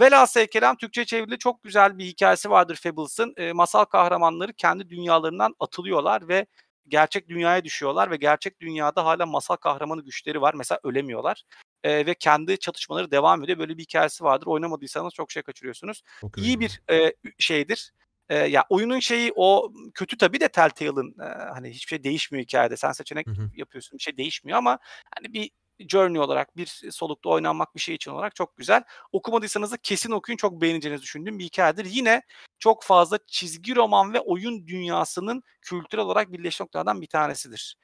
velhasıl kelam Türkçe çevrili çok güzel bir hikayesi vardır Fables'ın. E, masal kahramanları kendi dünyalarından atılıyorlar ve gerçek dünyaya düşüyorlar ve gerçek dünyada hala masal kahramanı güçleri var. Mesela ölemiyorlar. E, ve kendi çatışmaları devam ediyor. Böyle bir hikayesi vardır. Oynamadıysanız çok şey kaçırıyorsunuz. Okay. İyi bir e, şeydir. E, ya oyunun şeyi o kötü tabii de Telltale'ın e, hani hiçbir şey değişmiyor hikayede. Sen seçenek hı hı. yapıyorsun. Bir şey değişmiyor ama hani bir journey olarak bir solukta oynanmak bir şey için olarak çok güzel. Okumadıysanız da kesin okuyun çok beğeneceğinizi düşündüğüm bir hikayedir. Yine çok fazla çizgi roman ve oyun dünyasının kültürel olarak birleşik noktalardan bir tanesidir.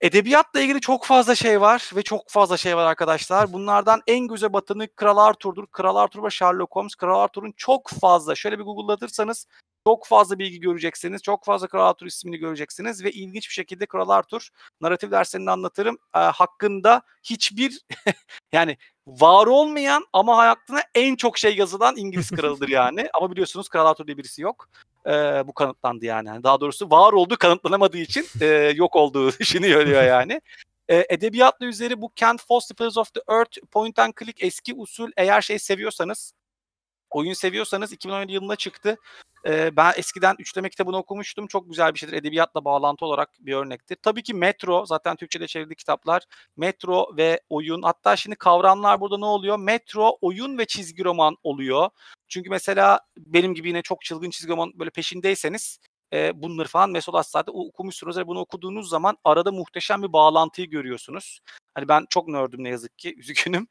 Edebiyatla ilgili çok fazla şey var ve çok fazla şey var arkadaşlar. Bunlardan en göze batanı Kral Arthur'dur. Kral Arthur ve Sherlock Holmes. Kral Arthur'un çok fazla, şöyle bir Google'latırsanız çok fazla bilgi göreceksiniz. Çok fazla Kral Arthur ismini göreceksiniz ve ilginç bir şekilde Kral Arthur narratif derslerinde anlatırım. E, hakkında hiçbir [laughs] yani var olmayan ama hayatına en çok şey yazılan İngiliz kralıdır yani. [laughs] ama biliyorsunuz Kral Arthur diye birisi yok e, bu kanıtlandı yani. yani. Daha doğrusu var olduğu kanıtlanamadığı için e, yok olduğu [laughs] düşünüyor diyor yani. E, edebiyatla üzeri bu Kent Foster Pillars of the Earth point and click eski usul eğer şey seviyorsanız oyun seviyorsanız 2017 yılında çıktı. Ee, ben eskiden üçleme kitabını okumuştum. Çok güzel bir şeydir. Edebiyatla bağlantı olarak bir örnektir. Tabii ki Metro zaten Türkçe'de çevrildi kitaplar. Metro ve oyun. Hatta şimdi kavramlar burada ne oluyor? Metro, oyun ve çizgi roman oluyor. Çünkü mesela benim gibi yine çok çılgın çizgi roman böyle peşindeyseniz e, bunları falan Mesolaslar'da okumuşsunuz ve hani bunu okuduğunuz zaman arada muhteşem bir bağlantıyı görüyorsunuz. Hani ben çok nördüm ne yazık ki [laughs] üzgünüm.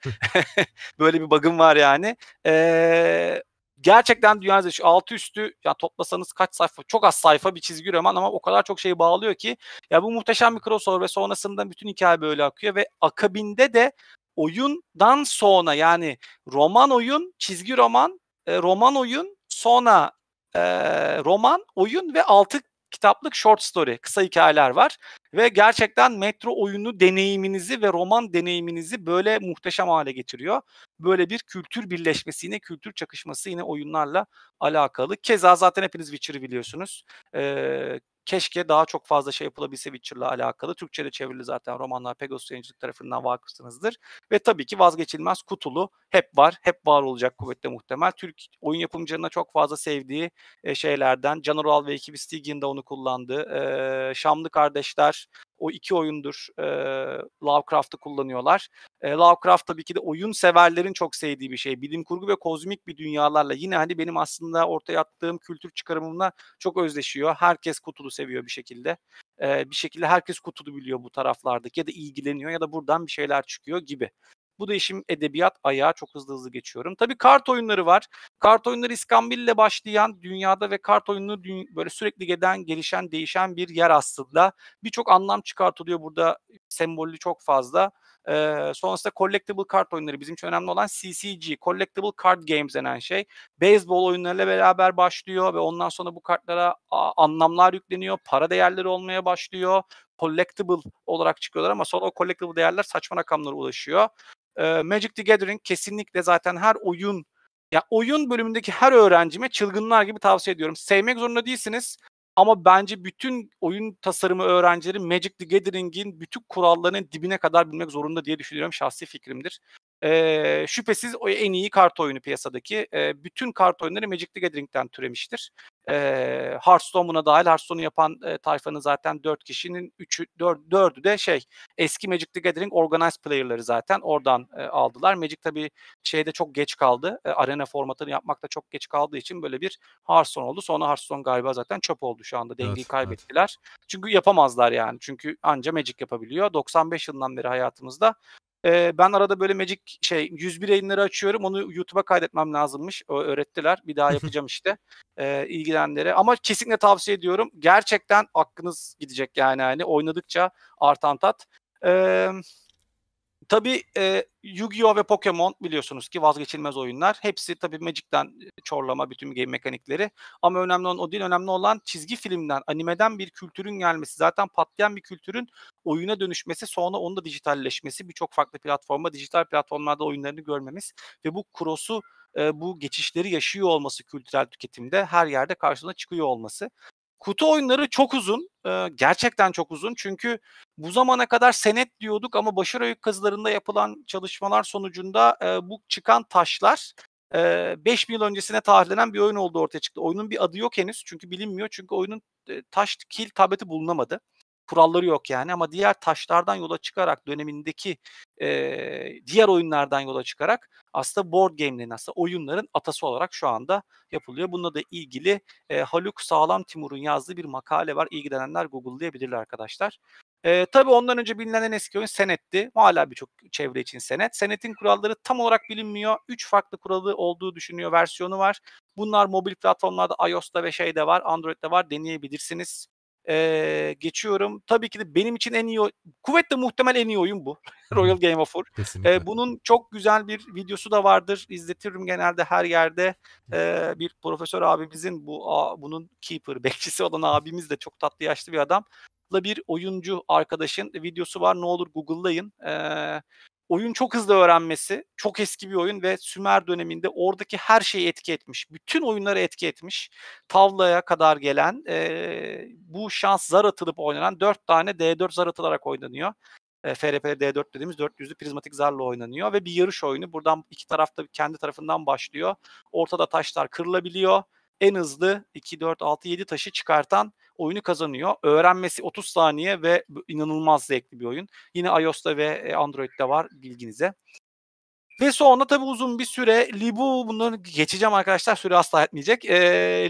[laughs] Böyle bir bug'ım var yani. E, gerçekten dünyada şu altı üstü ya toplasanız kaç sayfa çok az sayfa bir çizgi roman ama o kadar çok şeyi bağlıyor ki ya bu muhteşem bir crossover ve sonrasında bütün hikaye böyle akıyor ve akabinde de oyundan sonra yani roman oyun, çizgi roman, roman oyun sonra e, roman, oyun ve altı kitaplık short story, kısa hikayeler var. Ve gerçekten metro oyunu deneyiminizi ve roman deneyiminizi böyle muhteşem hale getiriyor. Böyle bir kültür birleşmesi yine kültür çakışması yine oyunlarla alakalı. Keza zaten hepiniz Witcher'ı biliyorsunuz. Ee, Keşke daha çok fazla şey yapılabilse Witcher'la alakalı. Türkçe'de çevrili zaten romanlar Pegasus yayıncılık tarafından vakıfsınızdır. Ve tabii ki vazgeçilmez kutulu hep var, hep var olacak kuvvetle muhtemel. Türk oyun yapımcılarına çok fazla sevdiği e, şeylerden. Can Ural ve ekibi Stigin de onu kullandı. E, Şamlı Kardeşler o iki oyundur e, Lovecraft'ı kullanıyorlar. E, Lovecraft tabii ki de oyun severlerin çok sevdiği bir şey. Bilim kurgu ve kozmik bir dünyalarla yine hani benim aslında ortaya attığım kültür çıkarımımla çok özdeşiyor. Herkes kutulu seviyor bir şekilde. E, bir şekilde herkes kutulu biliyor bu taraflardaki ya da ilgileniyor ya da buradan bir şeyler çıkıyor gibi. Bu değişim edebiyat ayağı çok hızlı hızlı geçiyorum. Tabii kart oyunları var. Kart oyunları İskambil'le başlayan dünyada ve kart oyununu böyle sürekli gelen, gelişen, değişen bir yer aslında. Birçok anlam çıkartılıyor burada. Sembolü çok fazla. E, sonrasında collectible kart oyunları bizim için önemli olan CCG, collectible card games denen şey. Beyzbol oyunlarıyla beraber başlıyor ve ondan sonra bu kartlara anlamlar yükleniyor, para değerleri olmaya başlıyor. Collectible olarak çıkıyorlar ama sonra o collectible değerler saçma rakamlara ulaşıyor e, Magic the Gathering kesinlikle zaten her oyun ya oyun bölümündeki her öğrencime çılgınlar gibi tavsiye ediyorum. Sevmek zorunda değilsiniz ama bence bütün oyun tasarımı öğrencileri Magic the Gathering'in bütün kurallarının dibine kadar bilmek zorunda diye düşünüyorum. Şahsi fikrimdir. E, şüphesiz o en iyi kart oyunu piyasadaki. E, bütün kart oyunları Magic the Gathering'den türemiştir. E, Hearthstone buna dahil. Hearthstone'u yapan e, tayfanın zaten 4 kişinin 3'ü 4, 4'ü de şey eski Magic the Gathering organized player'ları zaten oradan e, aldılar. Magic tabii şeyde çok geç kaldı. E, arena formatını yapmakta çok geç kaldığı için böyle bir Hearthstone oldu. Sonra Hearthstone galiba zaten çöp oldu şu anda. Dengeyi evet, kaybettiler. Evet. Çünkü yapamazlar yani. Çünkü anca Magic yapabiliyor. 95 yılından beri hayatımızda e, ben arada böyle Magic şey 101 yayınları açıyorum. Onu YouTube'a kaydetmem lazımmış. O öğrettiler. Bir daha yapacağım işte. E, ilgilenenlere. Ama kesinlikle tavsiye ediyorum. Gerçekten aklınız gidecek yani. yani oynadıkça artan tat. Eee Tabii e, Yu-Gi-Oh ve Pokemon biliyorsunuz ki vazgeçilmez oyunlar. Hepsi tabii Magic'ten çorlama bütün game mekanikleri. Ama önemli olan o değil. Önemli olan çizgi filmden, animeden bir kültürün gelmesi. Zaten patlayan bir kültürün oyuna dönüşmesi, sonra onu da dijitalleşmesi, birçok farklı platforma, dijital platformlarda oyunlarını görmemiz ve bu cross'u e, bu geçişleri yaşıyor olması kültürel tüketimde her yerde karşına çıkıyor olması. Kutu oyunları çok uzun. E, gerçekten çok uzun. Çünkü bu zamana kadar senet diyorduk ama başarı öykü kazılarında yapılan çalışmalar sonucunda e, bu çıkan taşlar e, 5 yıl öncesine tarihlenen bir oyun olduğu ortaya çıktı. Oyunun bir adı yok henüz çünkü bilinmiyor. Çünkü oyunun taş kil tableti bulunamadı kuralları yok yani ama diğer taşlardan yola çıkarak dönemindeki e, diğer oyunlardan yola çıkarak aslında board game'lerin aslında oyunların atası olarak şu anda yapılıyor. Bununla da ilgili e, Haluk Sağlam Timur'un yazdığı bir makale var. İlgilenenler Google'layabilirler arkadaşlar. E, tabii ondan önce bilinen en eski oyun Senet'ti. Hala birçok çevre için Senet. Senet'in kuralları tam olarak bilinmiyor. Üç farklı kuralı olduğu düşünüyor versiyonu var. Bunlar mobil platformlarda iOS'ta ve şeyde var, Android'de var. Deneyebilirsiniz. Ee, geçiyorum. Tabii ki de benim için en iyi kuvvetle muhtemel en iyi oyun bu. [laughs] Royal Game of War. Ee, bunun çok güzel bir videosu da vardır. İzletirim genelde her yerde. Ee, bir profesör abimizin bu bunun keeper [laughs] bekçisi olan abimiz de çok tatlı yaşlı bir adam. Bir oyuncu arkadaşın videosu var. Ne olur Google'layın. Ee, oyun çok hızlı öğrenmesi, çok eski bir oyun ve Sümer döneminde oradaki her şeyi etki etmiş. Bütün oyunları etki etmiş. Tavlaya kadar gelen e, bu şans zar atılıp oynanan 4 tane D4 zar atılarak oynanıyor. E, FRP D4 dediğimiz 400'lü prizmatik zarla oynanıyor ve bir yarış oyunu. Buradan iki tarafta kendi tarafından başlıyor. Ortada taşlar kırılabiliyor en hızlı 2 4 6 7 taşı çıkartan oyunu kazanıyor. Öğrenmesi 30 saniye ve inanılmaz zevkli bir oyun. Yine iOS'ta ve e, Android'de var bilginize. Ve sonra tabi uzun bir süre Libu bunları geçeceğim arkadaşlar süre asla etmeyecek. E,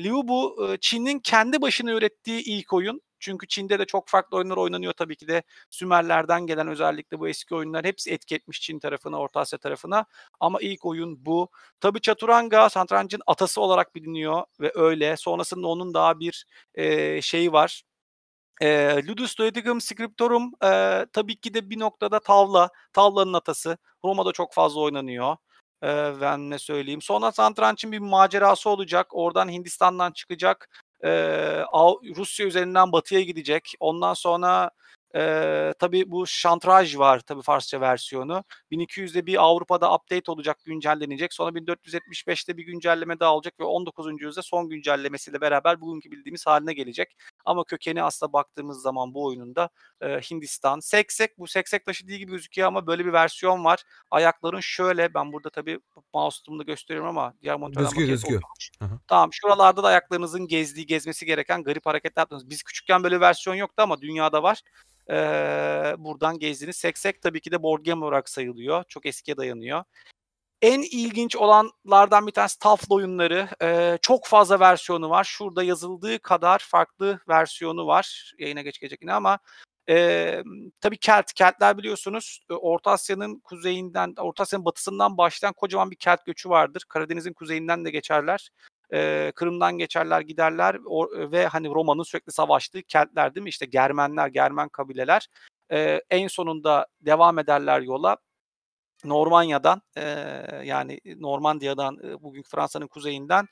Liu bu Çin'in kendi başına ürettiği ilk oyun. Çünkü Çin'de de çok farklı oyunlar oynanıyor tabii ki de. Sümerlerden gelen özellikle bu eski oyunlar hepsi etki etmiş Çin tarafına, Orta Asya tarafına. Ama ilk oyun bu. Tabii Çaturanga satrancın atası olarak biliniyor ve öyle. Sonrasında onun daha bir e, şeyi var. E, Ludus Doedigum Scriptorum e, tabii ki de bir noktada tavla. Tavlanın atası. Roma'da çok fazla oynanıyor ben ne söyleyeyim. Sonra Santranç'ın bir macerası olacak. Oradan Hindistan'dan çıkacak. Rusya üzerinden batıya gidecek. Ondan sonra ee, tabii bu şantraj var tabii Farsça versiyonu. 1200'de bir Avrupa'da update olacak, güncellenecek. Sonra 1475'te bir güncelleme daha olacak ve 19. yüzyılda son güncellemesiyle beraber bugünkü bildiğimiz haline gelecek. Ama kökeni aslında baktığımız zaman bu oyununda e, Hindistan. Seksek bu seksek taşı değil gibi gözüküyor ama böyle bir versiyon var. Ayakların şöyle ben burada tabii mouse'umla gösteriyorum ama diğer monitörden gözüküyor, gözüküyor. Tamam şuralarda da ayaklarınızın gezdiği, gezmesi gereken garip hareketler yaptınız. Biz küçükken böyle bir versiyon yoktu ama dünyada var e, buradan gezdiğiniz. Seksek tabii ki de board game olarak sayılıyor. Çok eskiye dayanıyor. En ilginç olanlardan bir tanesi Tafl oyunları. Ee, çok fazla versiyonu var. Şurada yazıldığı kadar farklı versiyonu var. Yayına geç gelecek yine ama e, tabii Kelt. Keltler biliyorsunuz e, Orta Asya'nın kuzeyinden, Orta Asya'nın batısından başlayan kocaman bir Kelt göçü vardır. Karadeniz'in kuzeyinden de geçerler e, Kırım'dan geçerler giderler o, ve hani Roma'nın sürekli savaştığı kentler değil mi? İşte Germenler, Germen kabileler e, en sonunda devam ederler yola. Normanya'dan e, yani Normandiya'dan e, bugün Fransa'nın kuzeyinden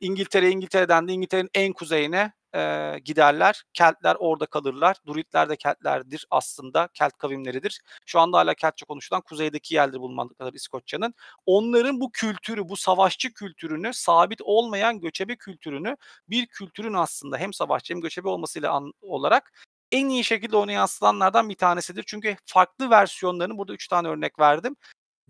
İngiltere İngiltere'den de İngiltere'nin en kuzeyine e, giderler. Keltler orada kalırlar. Druidler de Keltlerdir aslında. Kelt kavimleridir. Şu anda hala Keltçe konuşulan kuzeydeki yerdir bulunmaktadır İskoçya'nın. Onların bu kültürü, bu savaşçı kültürünü, sabit olmayan göçebe kültürünü bir kültürün aslında hem savaşçı hem göçebe olmasıyla an, olarak en iyi şekilde onu yansıtanlardan bir tanesidir. Çünkü farklı versiyonlarını burada 3 tane örnek verdim.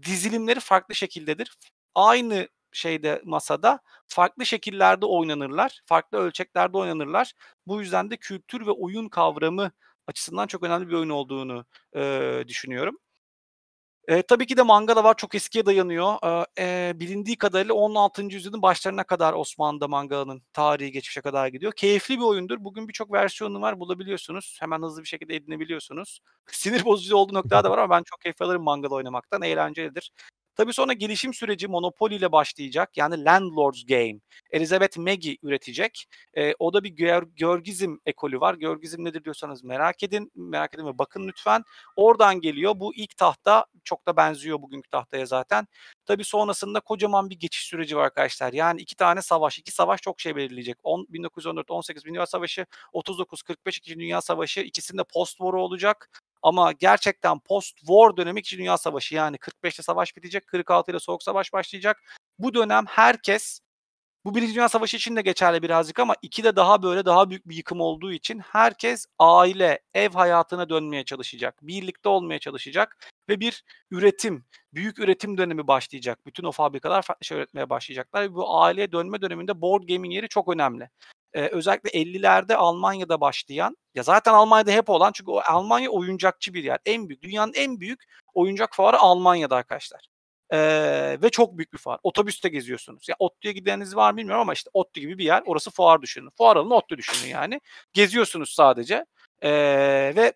Dizilimleri farklı şekildedir. Aynı şeyde masada farklı şekillerde oynanırlar, farklı ölçeklerde oynanırlar. Bu yüzden de kültür ve oyun kavramı açısından çok önemli bir oyun olduğunu e, düşünüyorum. E, tabii ki de manga da var çok eskiye dayanıyor. E, bilindiği kadarıyla 16. yüzyılın başlarına kadar Osmanlı'da manganın tarihi geçmişe kadar gidiyor. Keyifli bir oyundur. Bugün birçok versiyonu var bulabiliyorsunuz. Hemen hızlı bir şekilde edinebiliyorsunuz. [laughs] Sinir bozucu olduğu noktalar da var ama ben çok keyif alırım mangala oynamaktan. Eğlencelidir. Tabii sonra gelişim süreci Monopoly ile başlayacak. Yani Landlord's Game. Elizabeth Maggie üretecek. E, o da bir gör, görgizm ekolü var. Görgizm nedir diyorsanız merak edin. Merak edin ve bakın lütfen. Oradan geliyor. Bu ilk tahta çok da benziyor bugünkü tahtaya zaten. Tabii sonrasında kocaman bir geçiş süreci var arkadaşlar. Yani iki tane savaş. iki savaş çok şey belirleyecek. 1914-18 Dünya Savaşı, 39-45 2. Dünya Savaşı. ikisinde post war olacak. Ama gerçekten post-war dönemi 2. Dünya Savaşı yani 45'te savaş bitecek, 46 ile Soğuk Savaş başlayacak. Bu dönem herkes bu Birinci Dünya Savaşı için de geçerli birazcık ama iki de daha böyle daha büyük bir yıkım olduğu için herkes aile, ev hayatına dönmeye çalışacak. Birlikte olmaya çalışacak ve bir üretim, büyük üretim dönemi başlayacak. Bütün o fabrikalar farklı şey üretmeye başlayacaklar. Bu aileye dönme döneminde board gaming yeri çok önemli e, özellikle 50'lerde Almanya'da başlayan ya zaten Almanya'da hep olan çünkü Almanya oyuncakçı bir yer. En büyük dünyanın en büyük oyuncak fuarı Almanya'da arkadaşlar. Ee, ve çok büyük bir fuar. Otobüste geziyorsunuz. Ya Ottu'ya gideniniz var mı bilmiyorum ama işte Ottu gibi bir yer. Orası fuar düşünün. Fuar alın Ottu düşünün yani. Geziyorsunuz sadece. Ee, ve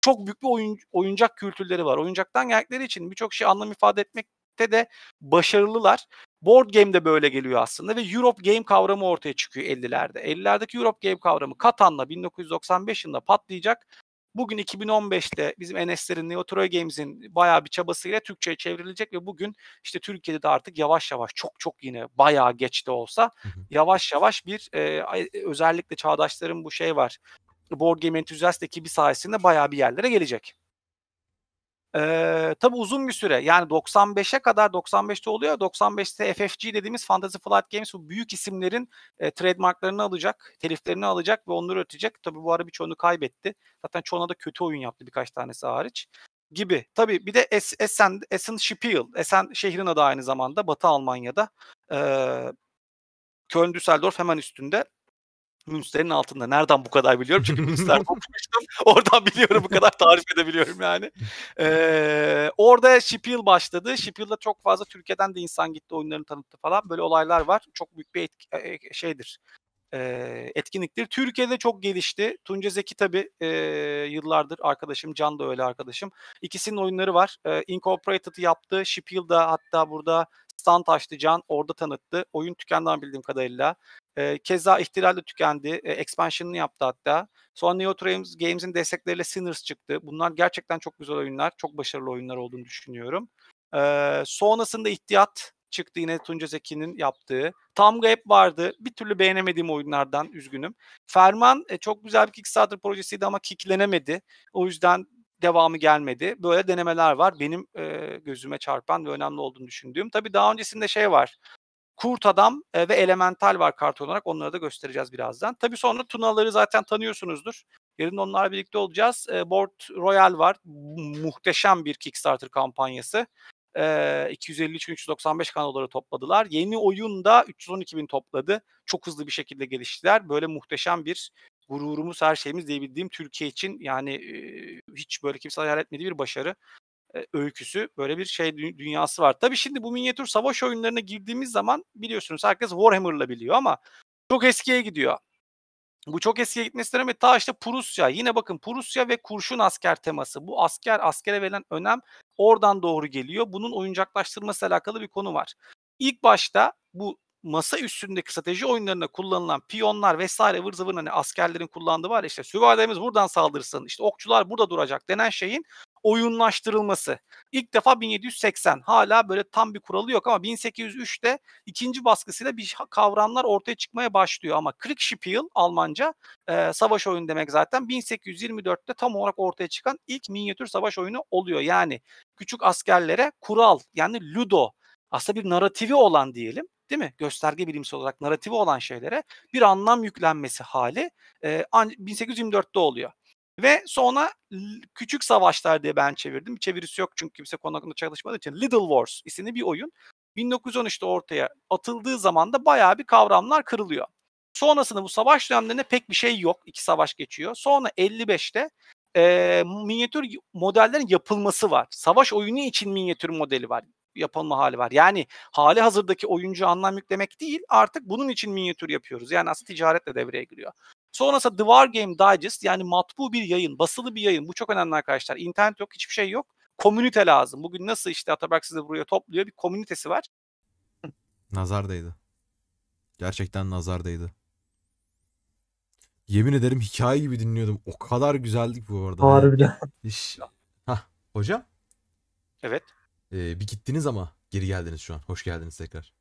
çok büyük bir oyun, oyuncak kültürleri var. Oyuncaktan geldikleri için birçok şey anlam ifade etmekte de başarılılar. Board game de böyle geliyor aslında ve Europe game kavramı ortaya çıkıyor 50'lerde. 50'lerdeki Europe game kavramı Katan'la 1995 yılında patlayacak. Bugün 2015'te bizim Enes'lerin, Neotro Games'in bayağı bir çabasıyla Türkçe'ye çevrilecek ve bugün işte Türkiye'de de artık yavaş yavaş çok çok yine bayağı geç de olsa yavaş yavaş bir e, e özellikle çağdaşların bu şey var. Board Game Enthusiast ekibi sayesinde bayağı bir yerlere gelecek. Ee, tabi uzun bir süre yani 95'e kadar 95'te oluyor 95'te FFG dediğimiz Fantasy Flight Games bu büyük isimlerin e, trademarklarını alacak, teliflerini alacak ve onları ötecek. Tabi bu ara birçoğunu kaybetti. Zaten çoğuna da kötü oyun yaptı birkaç tanesi hariç gibi. Tabi bir de es Essen, Essen Spiel, Essen şehrin adı aynı zamanda Batı Almanya'da. Ee, Köln Düsseldorf hemen üstünde. Münster'in altında. Nereden bu kadar biliyorum? Çünkü Münster'de [laughs] okumuştum. Oradan biliyorum bu kadar tarif edebiliyorum yani. Ee, orada Şipil başladı. Şipil'de çok fazla Türkiye'den de insan gitti oyunlarını tanıttı falan. Böyle olaylar var. Çok büyük bir etki, e, e, şeydir e, etkinliktir. Türkiye'de çok gelişti. Tunca Zeki tabi e, yıllardır arkadaşım. Can da öyle arkadaşım. İkisinin oyunları var. E, Incorporated'ı yaptı. Shipyield'a hatta burada stand açtı Can. Orada tanıttı. Oyun tükenden bildiğim kadarıyla. E, keza ihtilalle tükendi. E, expansion'ını yaptı hatta. Sonra Neo Games, Games'in destekleriyle Sinners çıktı. Bunlar gerçekten çok güzel oyunlar. Çok başarılı oyunlar olduğunu düşünüyorum. E, sonrasında İhtiyat çıktı yine Tunca Zeki'nin yaptığı. Tamga hep vardı. Bir türlü beğenemediğim oyunlardan üzgünüm. Ferman e, çok güzel bir Kickstarter projesiydi ama kicklenemedi. O yüzden devamı gelmedi. Böyle denemeler var. Benim e, gözüme çarpan ve önemli olduğunu düşündüğüm. Tabii daha öncesinde şey var. Kurt Adam e, ve Elemental var kart olarak. Onları da göstereceğiz birazdan. Tabii sonra Tunaları zaten tanıyorsunuzdur. Yarın onlarla birlikte olacağız. E, Board Royal var. Muhteşem bir Kickstarter kampanyası. E, 395 kan doları topladılar. Yeni oyun da 312 bin topladı. Çok hızlı bir şekilde geliştiler. Böyle muhteşem bir gururumuz, her şeyimiz diyebildiğim Türkiye için yani e, hiç böyle kimse hayal etmediği bir başarı öyküsü böyle bir şey dünyası var. Tabii şimdi bu minyatür savaş oyunlarına girdiğimiz zaman biliyorsunuz herkes Warhammer'la biliyor ama çok eskiye gidiyor. Bu çok eskiye gitmesine rağmen ta işte Prusya. Yine bakın Prusya ve kurşun asker teması. Bu asker askere verilen önem oradan doğru geliyor. Bunun oyuncaklaştırması alakalı bir konu var. İlk başta bu masa üstündeki strateji oyunlarında kullanılan piyonlar vesaire ıvır zıvır hani askerlerin kullandığı var işte süvarilerimiz buradan saldırsın işte okçular burada duracak denen şeyin oyunlaştırılması. İlk defa 1780 hala böyle tam bir kuralı yok ama 1803'te ikinci baskısıyla bir kavramlar ortaya çıkmaya başlıyor ama Kriegsspiel Almanca e, savaş oyunu demek zaten 1824'te tam olarak ortaya çıkan ilk minyatür savaş oyunu oluyor. Yani küçük askerlere kural yani ludo aslında bir narratifi olan diyelim değil mi? Gösterge bilimsi olarak narratifi olan şeylere bir anlam yüklenmesi hali e, 1824'te oluyor. Ve sonra küçük savaşlar diye ben çevirdim. Bir Çevirisi yok çünkü kimse konu hakkında çalışmadığı için. Little Wars isimli bir oyun. 1913'te ortaya atıldığı zaman da bayağı bir kavramlar kırılıyor. Sonrasında bu savaş dönemlerinde pek bir şey yok. İki savaş geçiyor. Sonra 55'te e, minyatür modellerin yapılması var. Savaş oyunu için minyatür modeli var. Yapılma hali var. Yani hali hazırdaki oyuncu anlam yüklemek değil artık bunun için minyatür yapıyoruz. Yani aslında ticaretle devreye giriyor. Sonrasında The War Game Digest yani matbu bir yayın, basılı bir yayın. Bu çok önemli arkadaşlar. İnternet yok, hiçbir şey yok. Komünite lazım. Bugün nasıl işte atabak sizi buraya topluyor bir komünitesi var. [laughs] Nazar değdi. Gerçekten nazar değdi. Yemin ederim hikaye gibi dinliyordum. O kadar güzeldik bu arada. Harbiden. [laughs] İş... Hah, hocam? Evet. Ee, bir gittiniz ama geri geldiniz şu an. Hoş geldiniz tekrar.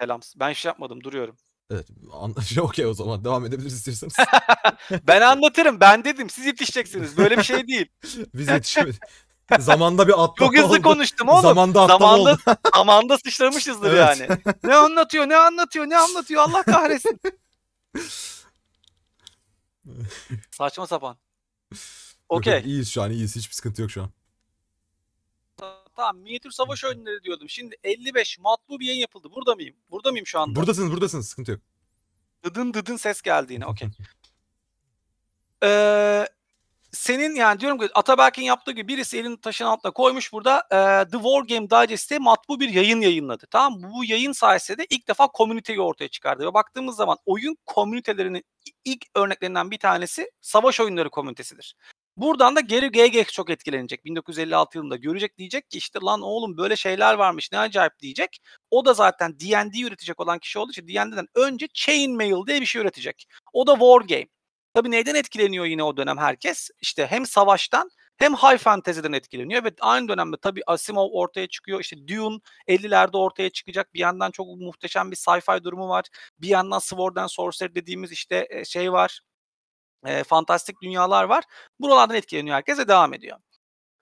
Selam. Ben şey yapmadım duruyorum. Evet. [laughs] Okey o zaman devam edebiliriz istiyorsanız. [laughs] ben anlatırım. Ben dedim. Siz yetişeceksiniz. Böyle bir şey değil. [laughs] Biz yetişemedik. Zamanda bir atlama Çok hızlı oldu. konuştum oğlum. Zamanda atlama zamanda, oldu. zamanda sıçramışızdır evet. yani. Ne anlatıyor ne anlatıyor ne anlatıyor Allah kahretsin. Saçma sapan. Okey. İyiyiz şu an iyiyiz. Hiçbir sıkıntı yok şu an. Tamam minyatür savaş oyunları diyordum. Şimdi 55 bir yayın yapıldı. Burada mıyım? Burada mıyım şu anda? Buradasınız buradasınız sıkıntı yok. Dıdın dıdın ses geldi yine okey. ee, senin yani diyorum ki Ataberk'in yaptığı gibi birisi elini taşın altına koymuş burada e, The War Game Digest'te matbu bir yayın yayınladı. Tamam Bu yayın sayesinde de ilk defa komüniteyi ortaya çıkardı. Ve baktığımız zaman oyun komünitelerinin ilk örneklerinden bir tanesi savaş oyunları komünitesidir. Buradan da Gary Gygax çok etkilenecek. 1956 yılında görecek diyecek ki işte lan oğlum böyle şeyler varmış ne acayip diyecek. O da zaten D&D üretecek olan kişi olduğu için D&D'den önce Chainmail diye bir şey üretecek. O da Wargame. Tabi neyden etkileniyor yine o dönem herkes? İşte hem savaştan hem high fantasy'den etkileniyor ve aynı dönemde tabii Asimov ortaya çıkıyor. İşte Dune 50'lerde ortaya çıkacak. Bir yandan çok muhteşem bir sci-fi durumu var. Bir yandan Sword and Sorcery dediğimiz işte e, şey var e, fantastik dünyalar var. Buralardan etkileniyor herkes ve devam ediyor.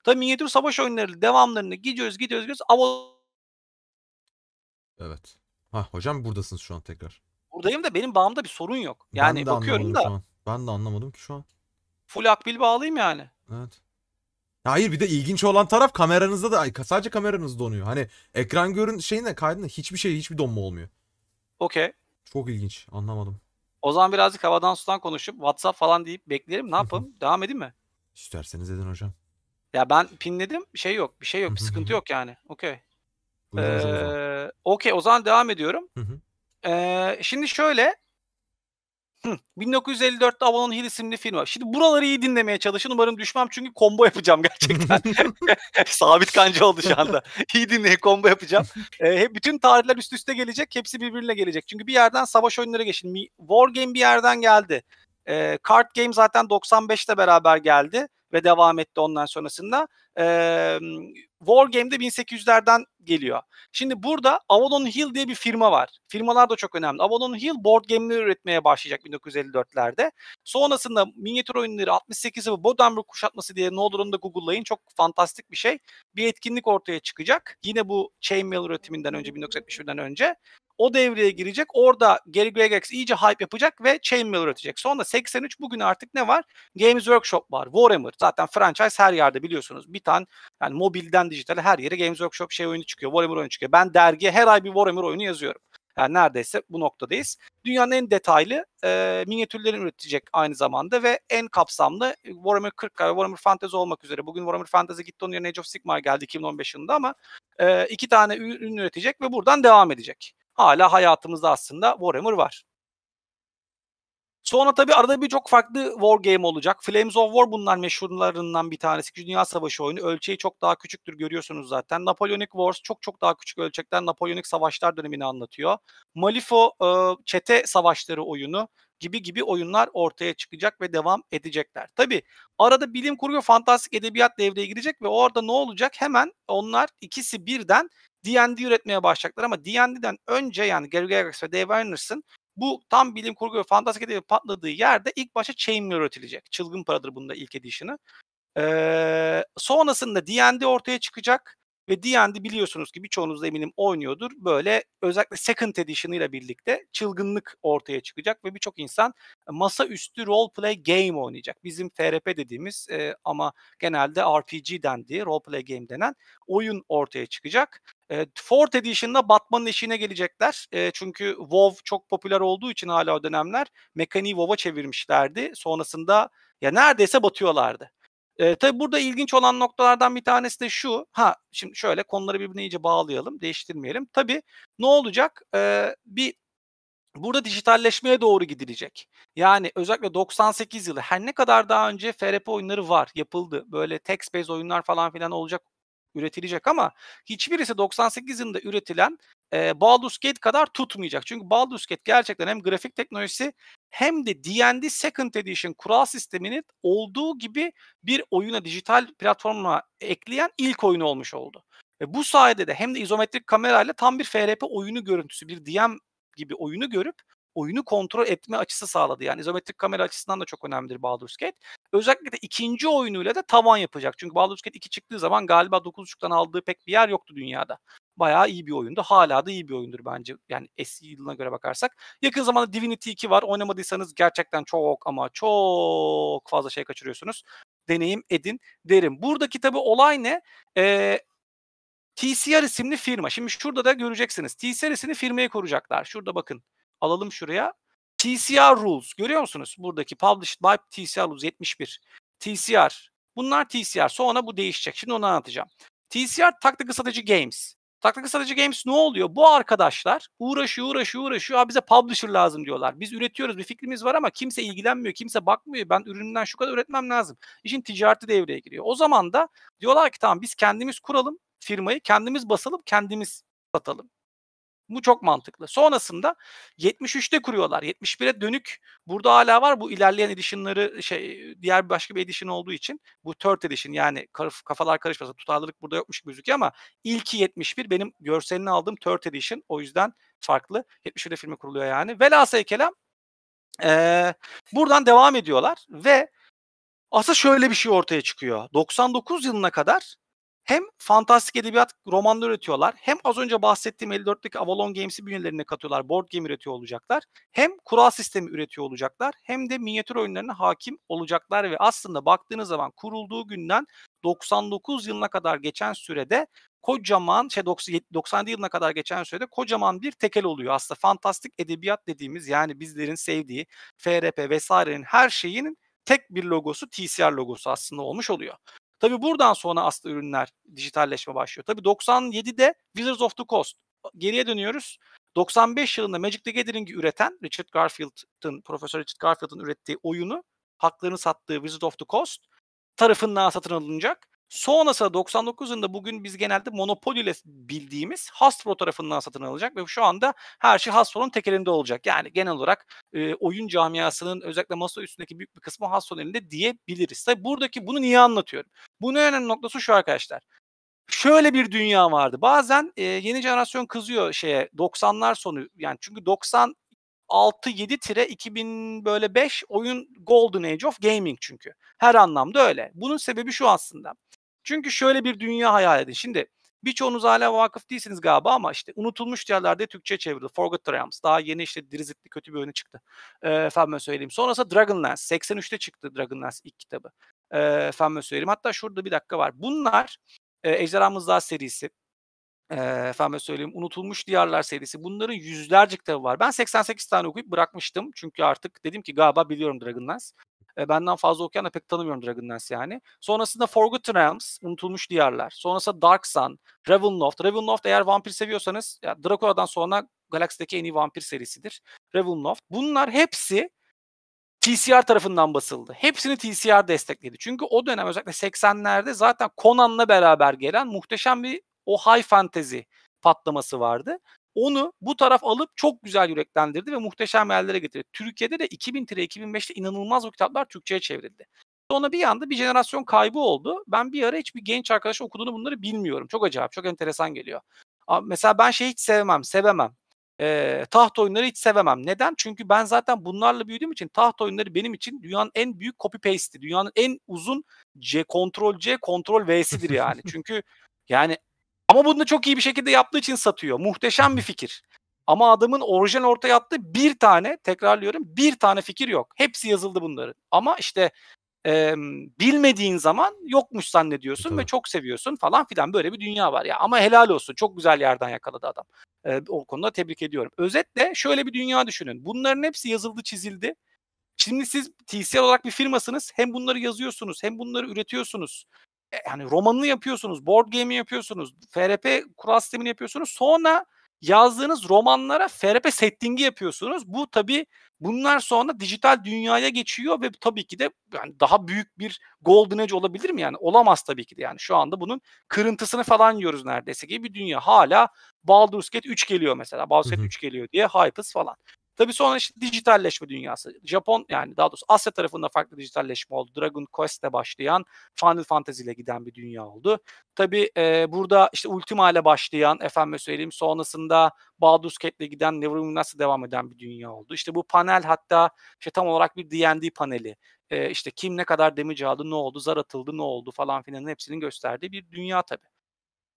Tabii minyatür savaş oyunları devamlarını gidiyoruz gidiyoruz gidiyoruz. Avol. Evet. Ha hocam buradasınız şu an tekrar. Buradayım da benim bağımda bir sorun yok. Yani ben de bakıyorum da. Ben de anlamadım ki şu an. Full akbil bağlıyım yani. Evet. Hayır bir de ilginç olan taraf kameranızda da sadece kameranız donuyor. Hani ekran görün şeyine kaydında hiçbir şey hiçbir donma olmuyor. Okey. Çok ilginç anlamadım. O zaman birazcık havadan sudan konuşup WhatsApp falan deyip beklerim. Ne yapalım? Devam edeyim mi? İsterseniz edin hocam. Ya ben pinledim. Bir şey yok. Bir şey yok. Bir sıkıntı yok yani. Okey. Ee, Okey. O zaman devam ediyorum. ee, şimdi şöyle 1954'te Avalon Hill isimli film var. Şimdi buraları iyi dinlemeye çalışın. Umarım düşmem çünkü combo yapacağım gerçekten. [laughs] [laughs] Sabit kanca oldu şu anda. İyi dinleyin combo yapacağım. E, hep, bütün tarihler üst üste gelecek. Hepsi birbirine gelecek. Çünkü bir yerden savaş oyunları geçin. War Game bir yerden geldi. E, Card Game zaten 95'te beraber geldi ve devam etti ondan sonrasında. E, Wargame'de 1800'lerden geliyor. Şimdi burada Avalon Hill diye bir firma var. Firmalar da çok önemli. Avalon Hill board game'leri üretmeye başlayacak 1954'lerde. Sonrasında minyatür oyunları 68'i Bodenburg kuşatması diye ne olur onu da Google'layın. Çok fantastik bir şey. Bir etkinlik ortaya çıkacak. Yine bu Chainmail üretiminden önce 1971'den önce. O devreye girecek. Orada Gary Gygax iyice hype yapacak ve Chainmail üretecek. Sonra 83 bugün artık ne var? Games Workshop var. Warhammer. Zaten franchise her yerde biliyorsunuz. Bir tane yani mobilden dijitale her yere Games Workshop şey oyunu çıkıyor. Warhammer oyunu çıkıyor. Ben dergiye her ay bir Warhammer oyunu yazıyorum. Yani neredeyse bu noktadayız. Dünyanın en detaylı e, minyatürlerini üretecek aynı zamanda ve en kapsamlı Warhammer 40 ve Warhammer Fantasy olmak üzere. Bugün Warhammer Fantasy gitti onun yerine Age of Sigmar geldi 2015 yılında ama e, iki tane ürün üretecek ve buradan devam edecek hala hayatımızda aslında Warhammer var. Sonra tabii arada birçok farklı war game olacak. Flames of War bunlar meşhurlarından bir tanesi. Dünya Savaşı oyunu. Ölçeği çok daha küçüktür görüyorsunuz zaten. Napoleonic Wars çok çok daha küçük ölçekten Napoleonic savaşlar dönemini anlatıyor. Malifo e, çete savaşları oyunu gibi gibi oyunlar ortaya çıkacak ve devam edecekler. Tabii arada bilim kurgu ve fantastik edebiyat devreye girecek ve orada ne olacak? Hemen onlar ikisi birden D&D üretmeye başlayacaklar ama D&D'den önce yani Gary Gygax ve Dave Anderson bu tam bilim kurgu ve fantastik edebi patladığı yerde ilk başta Chainmail üretilecek. Çılgın paradır bunda ilk edişini. Ee, sonrasında D&D ortaya çıkacak. Ve D&D biliyorsunuz ki birçoğunuz da eminim oynuyordur. Böyle özellikle Second Edition ile birlikte çılgınlık ortaya çıkacak ve birçok insan e, masa üstü role play game oynayacak. Bizim FRP dediğimiz e, ama genelde RPG dendiği play game denen oyun ortaya çıkacak. E, Fourth Edition'da Batman'ın eşiğine gelecekler. E, çünkü WoW çok popüler olduğu için hala o dönemler mekaniği WoW'a çevirmişlerdi. Sonrasında ya neredeyse batıyorlardı. E, tabii burada ilginç olan noktalardan bir tanesi de şu. Ha şimdi şöyle konuları birbirine iyice bağlayalım, değiştirmeyelim. Tabi ne olacak? E, bir burada dijitalleşmeye doğru gidilecek. Yani özellikle 98 yılı her ne kadar daha önce FRP oyunları var, yapıldı. Böyle text based oyunlar falan filan olacak üretilecek ama hiçbirisi 98 yılında üretilen e, Baldur's Gate kadar tutmayacak. Çünkü Baldur's Gate gerçekten hem grafik teknolojisi hem de D&D Second Edition kural sisteminin olduğu gibi bir oyuna dijital platforma ekleyen ilk oyun olmuş oldu. Ve bu sayede de hem de izometrik kamerayla tam bir FRP oyunu görüntüsü, bir DM gibi oyunu görüp oyunu kontrol etme açısı sağladı. Yani izometrik kamera açısından da çok önemlidir Baldur's Gate. Özellikle de ikinci oyunuyla da tavan yapacak. Çünkü Baldur's Gate 2 çıktığı zaman galiba 9.5'tan aldığı pek bir yer yoktu dünyada bayağı iyi bir oyundu. Hala da iyi bir oyundur bence. Yani eski yılına göre bakarsak. Yakın zamanda Divinity 2 var. Oynamadıysanız gerçekten çok ama çok fazla şey kaçırıyorsunuz. Deneyim edin derim. Buradaki tabii olay ne? Ee, TCR isimli firma. Şimdi şurada da göreceksiniz. TCR isimli firmayı kuracaklar. Şurada bakın. Alalım şuraya. TCR Rules. Görüyor musunuz? Buradaki Published by TCR Rules 71. TCR. Bunlar TCR. Sonra bu değişecek. Şimdi onu anlatacağım. TCR Tactical Strategy Games. Taktik Strateji Games ne oluyor? Bu arkadaşlar uğraşıyor, uğraşıyor, uğraşıyor. Abi bize publisher lazım diyorlar. Biz üretiyoruz, bir fikrimiz var ama kimse ilgilenmiyor, kimse bakmıyor. Ben ürünümden şu kadar üretmem lazım. İşin ticareti devreye giriyor. O zaman da diyorlar ki tamam biz kendimiz kuralım firmayı, kendimiz basalım, kendimiz satalım. Bu çok mantıklı. Sonrasında 73'te kuruyorlar. 71'e dönük burada hala var. Bu ilerleyen edişinleri şey diğer başka bir edişin olduğu için bu third edişin yani kafalar karışmasa tutarlılık burada yokmuş gibi gözüküyor ama ilki 71 benim görselini aldığım third edişin o yüzden farklı. 71'de filmi kuruluyor yani. Velhasıl kelam ee, buradan devam ediyorlar ve asıl şöyle bir şey ortaya çıkıyor. 99 yılına kadar hem fantastik edebiyat romanları üretiyorlar. Hem az önce bahsettiğim 54'teki Avalon Games'i bünyelerine katıyorlar. Board game üretiyor olacaklar. Hem kural sistemi üretiyor olacaklar. Hem de minyatür oyunlarına hakim olacaklar. Ve aslında baktığınız zaman kurulduğu günden 99 yılına kadar geçen sürede kocaman şey 97 yılına kadar geçen sürede kocaman bir tekel oluyor. Aslında fantastik edebiyat dediğimiz yani bizlerin sevdiği FRP vesairenin her şeyinin tek bir logosu TCR logosu aslında olmuş oluyor. Tabi buradan sonra aslında ürünler dijitalleşme başlıyor. Tabi 97'de Wizards of the Coast. Geriye dönüyoruz. 95 yılında Magic the Gathering'i üreten Richard Garfield'ın, Profesör Richard Garfield'ın ürettiği oyunu haklarını sattığı Wizard of the Coast tarafından satın alınacak. Sonrasında 99 yılında bugün biz genelde Monopoly ile bildiğimiz Hasbro tarafından satın alacak ve şu anda her şey Hasbro'nun tekelinde olacak. Yani genel olarak e, oyun camiasının özellikle masa üstündeki büyük bir kısmı Hasbro'nun elinde diyebiliriz. Tabi buradaki bunu niye anlatıyorum? Bunun önemli noktası şu arkadaşlar şöyle bir dünya vardı. Bazen e, yeni jenerasyon kızıyor şeye 90'lar sonu yani çünkü 90 6 7 tire 2000 böyle 5 oyun golden age of gaming çünkü. Her anlamda öyle. Bunun sebebi şu aslında. Çünkü şöyle bir dünya hayal edin. Şimdi birçoğunuz hala vakıf değilsiniz galiba ama işte unutulmuş diyarlarda Türkçe çevrildi. Forgotten Realms. Daha yeni işte dirizitli kötü bir oyunu çıktı. Ee, efendim söyleyeyim. Sonrası Dragonlance. 83'te çıktı Dragonlance ilk kitabı. Ee, efendim söyleyeyim. Hatta şurada bir dakika var. Bunlar e, Ejderhamız Daha serisi e, efendim söyleyeyim Unutulmuş Diyarlar serisi bunların yüzlerce kitabı var. Ben 88 tane okuyup bırakmıştım çünkü artık dedim ki galiba biliyorum Dragonlance. E, benden fazla okuyan da pek tanımıyorum Dragon Dance yani. Sonrasında Forgotten Realms, Unutulmuş Diyarlar. Sonrasında Dark Sun, Ravenloft. Ravenloft eğer vampir seviyorsanız ya Dracula'dan sonra Galaksi'deki en iyi vampir serisidir. Ravenloft. Bunlar hepsi TCR tarafından basıldı. Hepsini TCR destekledi. Çünkü o dönem özellikle 80'lerde zaten Conan'la beraber gelen muhteşem bir o high fantasy patlaması vardı. Onu bu taraf alıp çok güzel yüreklendirdi ve muhteşem yerlere getirdi. Türkiye'de de 2000-2005'te inanılmaz o kitaplar Türkçe'ye çevrildi. Sonra bir anda bir jenerasyon kaybı oldu. Ben bir ara hiçbir genç arkadaş okuduğunu bunları bilmiyorum. Çok acayip, çok enteresan geliyor. Mesela ben şey hiç sevmem, sevemem. E, taht oyunları hiç sevemem. Neden? Çünkü ben zaten bunlarla büyüdüğüm için taht oyunları benim için dünyanın en büyük copy paste'i. Dünyanın en uzun C, kontrol C, kontrol V'sidir yani. [laughs] Çünkü yani ama bunu çok iyi bir şekilde yaptığı için satıyor. Muhteşem bir fikir. Ama adamın orijinal ortaya attığı bir tane tekrarlıyorum bir tane fikir yok. Hepsi yazıldı bunları. Ama işte e, bilmediğin zaman yokmuş zannediyorsun e, Tabii. ve çok seviyorsun falan filan böyle bir dünya var ya. Ama helal olsun çok güzel yerden yakaladı adam. E, o konuda tebrik ediyorum. Özetle şöyle bir dünya düşünün. Bunların hepsi yazıldı çizildi. Şimdi siz TCL olarak bir firmasınız. Hem bunları yazıyorsunuz hem bunları üretiyorsunuz yani e, romanını yapıyorsunuz, board game'i yapıyorsunuz, FRP kural sistemini yapıyorsunuz. Sonra yazdığınız romanlara FRP setting'i yapıyorsunuz. Bu tabi bunlar sonra dijital dünyaya geçiyor ve tabii ki de yani daha büyük bir golden age olabilir mi yani? Olamaz tabii ki de yani. Şu anda bunun kırıntısını falan yiyoruz neredeyse gibi bir dünya. Hala Baldur's Gate 3 geliyor mesela. Baldur's Gate 3 geliyor diye hype'ız falan. Tabii sonra işte dijitalleşme dünyası. Japon yani daha doğrusu Asya tarafında farklı dijitalleşme oldu. Dragon Quest'te başlayan Final Fantasy ile giden bir dünya oldu. Tabii e, burada işte Ultima ile başlayan efendim söyleyeyim sonrasında Baldur's Gate ile giden Neverwinter'la devam eden bir dünya oldu. İşte bu panel hatta işte tam olarak bir D&D paneli. E, işte kim ne kadar damage aldı, ne oldu, zar atıldı, ne oldu falan filanın hepsinin gösterdiği bir dünya tabii.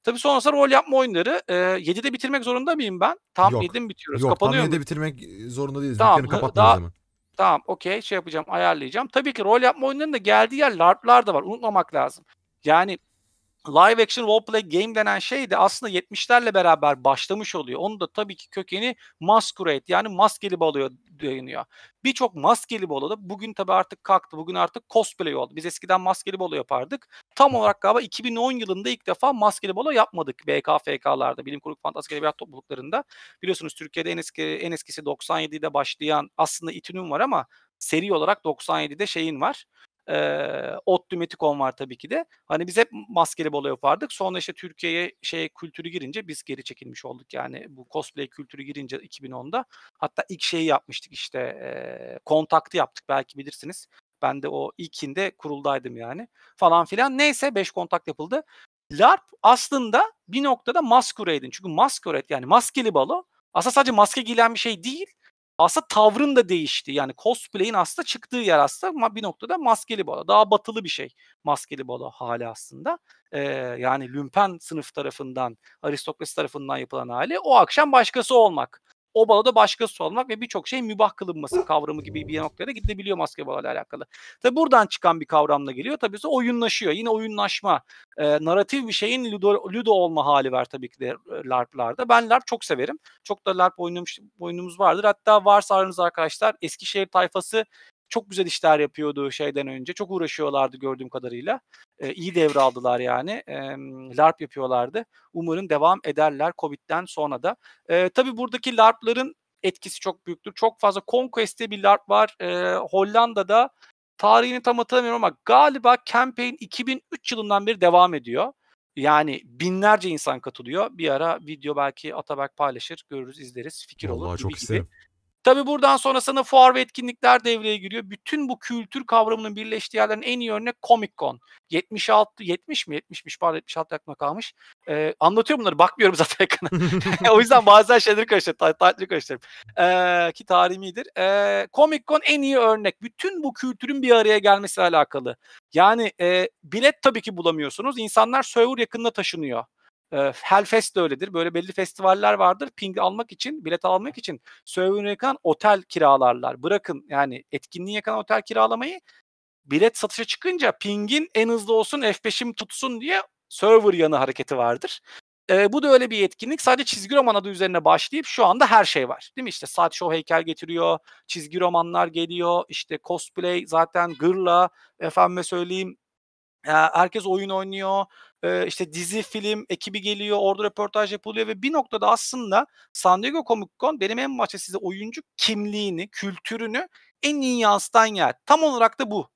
Tabii sonrasında rol yapma oyunları. E, 7'de bitirmek zorunda mıyım ben? Tam Yok. 7'de mi bitiriyoruz? Yok Kapanıyor tam 7'de mu? bitirmek zorunda değiliz. Tamam, kapatmıyoruz daha, hemen. Tamam okey şey yapacağım ayarlayacağım. Tabii ki rol yapma oyunlarının da geldiği yer LARP'lar da var. Unutmamak lazım. Yani live action role play game denen şey de aslında 70'lerle beraber başlamış oluyor. Onu da tabii ki kökeni masquerade yani maskeli balıyor deniyor. Birçok maskeli balo da bugün tabii artık kalktı. Bugün artık cosplay oldu. Biz eskiden maskeli balo yapardık. Tam olarak galiba 2010 yılında ilk defa maskeli balo yapmadık BKFK'larda. Bilim kurgu Fantastik Edebiyat Topluluklarında. Biliyorsunuz Türkiye'de en, eski, en eskisi 97'de başlayan aslında İTÜ'nün var ama seri olarak 97'de şeyin var. E, Ottu Metikon var tabii ki de. Hani biz hep maskeli balo yapardık. Sonra işte Türkiye'ye şey kültürü girince biz geri çekilmiş olduk. Yani bu cosplay kültürü girince 2010'da. Hatta ilk şeyi yapmıştık işte e, kontaktı yaptık belki bilirsiniz. Ben de o ilkinde kuruldaydım yani falan filan. Neyse 5 kontak yapıldı. LARP aslında bir noktada masquerade'in. Çünkü maskuret yani maskeli balo aslında sadece maske giyilen bir şey değil aslında tavrın da değişti. Yani cosplay'in aslında çıktığı yer aslında bir noktada maskeli balo. Daha batılı bir şey maskeli balo hali aslında. Ee, yani lümpen sınıf tarafından, aristokrasi tarafından yapılan hali o akşam başkası olmak o baloda başkası olmak ve birçok şey mübah kılınması kavramı gibi bir noktada gidebiliyor maske basketbolla alakalı. Tabi buradan çıkan bir kavramla geliyor. Tabi ise oyunlaşıyor. Yine oyunlaşma. E, narratif bir şeyin ludo, ludo olma hali var tabii ki de LARP'larda. Ben LARP çok severim. Çok da LARP oynamış, oyunumuz vardır. Hatta varsa aranız arkadaşlar Eskişehir tayfası çok güzel işler yapıyordu şeyden önce. Çok uğraşıyorlardı gördüğüm kadarıyla. E, iyi devraldılar yani. E, LARP yapıyorlardı. Umarım devam ederler Covid'den sonra da. E, tabii buradaki LARP'ların etkisi çok büyüktür. Çok fazla Conquest'te bir LARP var. E, Hollanda'da tarihini tam hatırlamıyorum ama galiba campaign 2003 yılından beri devam ediyor. Yani binlerce insan katılıyor. Bir ara video belki atabak paylaşır, görürüz, izleriz, fikir Vallahi olur çok gibi isterim. gibi. Tabii buradan sonrasında fuar ve etkinlikler devreye giriyor. Bütün bu kültür kavramının birleştiği yerlerin en iyi örnek Comic Con. 76, 70 mi? 70'miş pardon 76 yakma kalmış. Ee, anlatıyor bunları bakmıyorum [laughs] zaten yakına. [laughs] o yüzden bazen şeyleri karıştırıp tarihleri karıştırıp. Ee, ki tarih midir? Ee, Comic Con en iyi örnek. Bütün bu kültürün bir araya gelmesiyle alakalı. Yani e, bilet tabii ki bulamıyorsunuz. İnsanlar server yakınına taşınıyor. E, Hellfest de öyledir. Böyle belli festivaller vardır. Ping almak için, bilet almak için server'ına yakın otel kiralarlar. Bırakın yani etkinliğe yakın otel kiralamayı bilet satışa çıkınca pingin en hızlı olsun F5'im tutsun diye server yanı hareketi vardır. E, bu da öyle bir etkinlik. Sadece çizgi roman adı üzerine başlayıp şu anda her şey var. Değil mi? İşte saat show heykel getiriyor, çizgi romanlar geliyor, işte cosplay zaten gırla, efendime söyleyeyim herkes oyun oynuyor. işte dizi, film ekibi geliyor. Orada röportaj yapılıyor ve bir noktada aslında San Diego Comic Con benim en başta size oyuncu kimliğini, kültürünü en iyi yansıtan yer. Tam olarak da bu.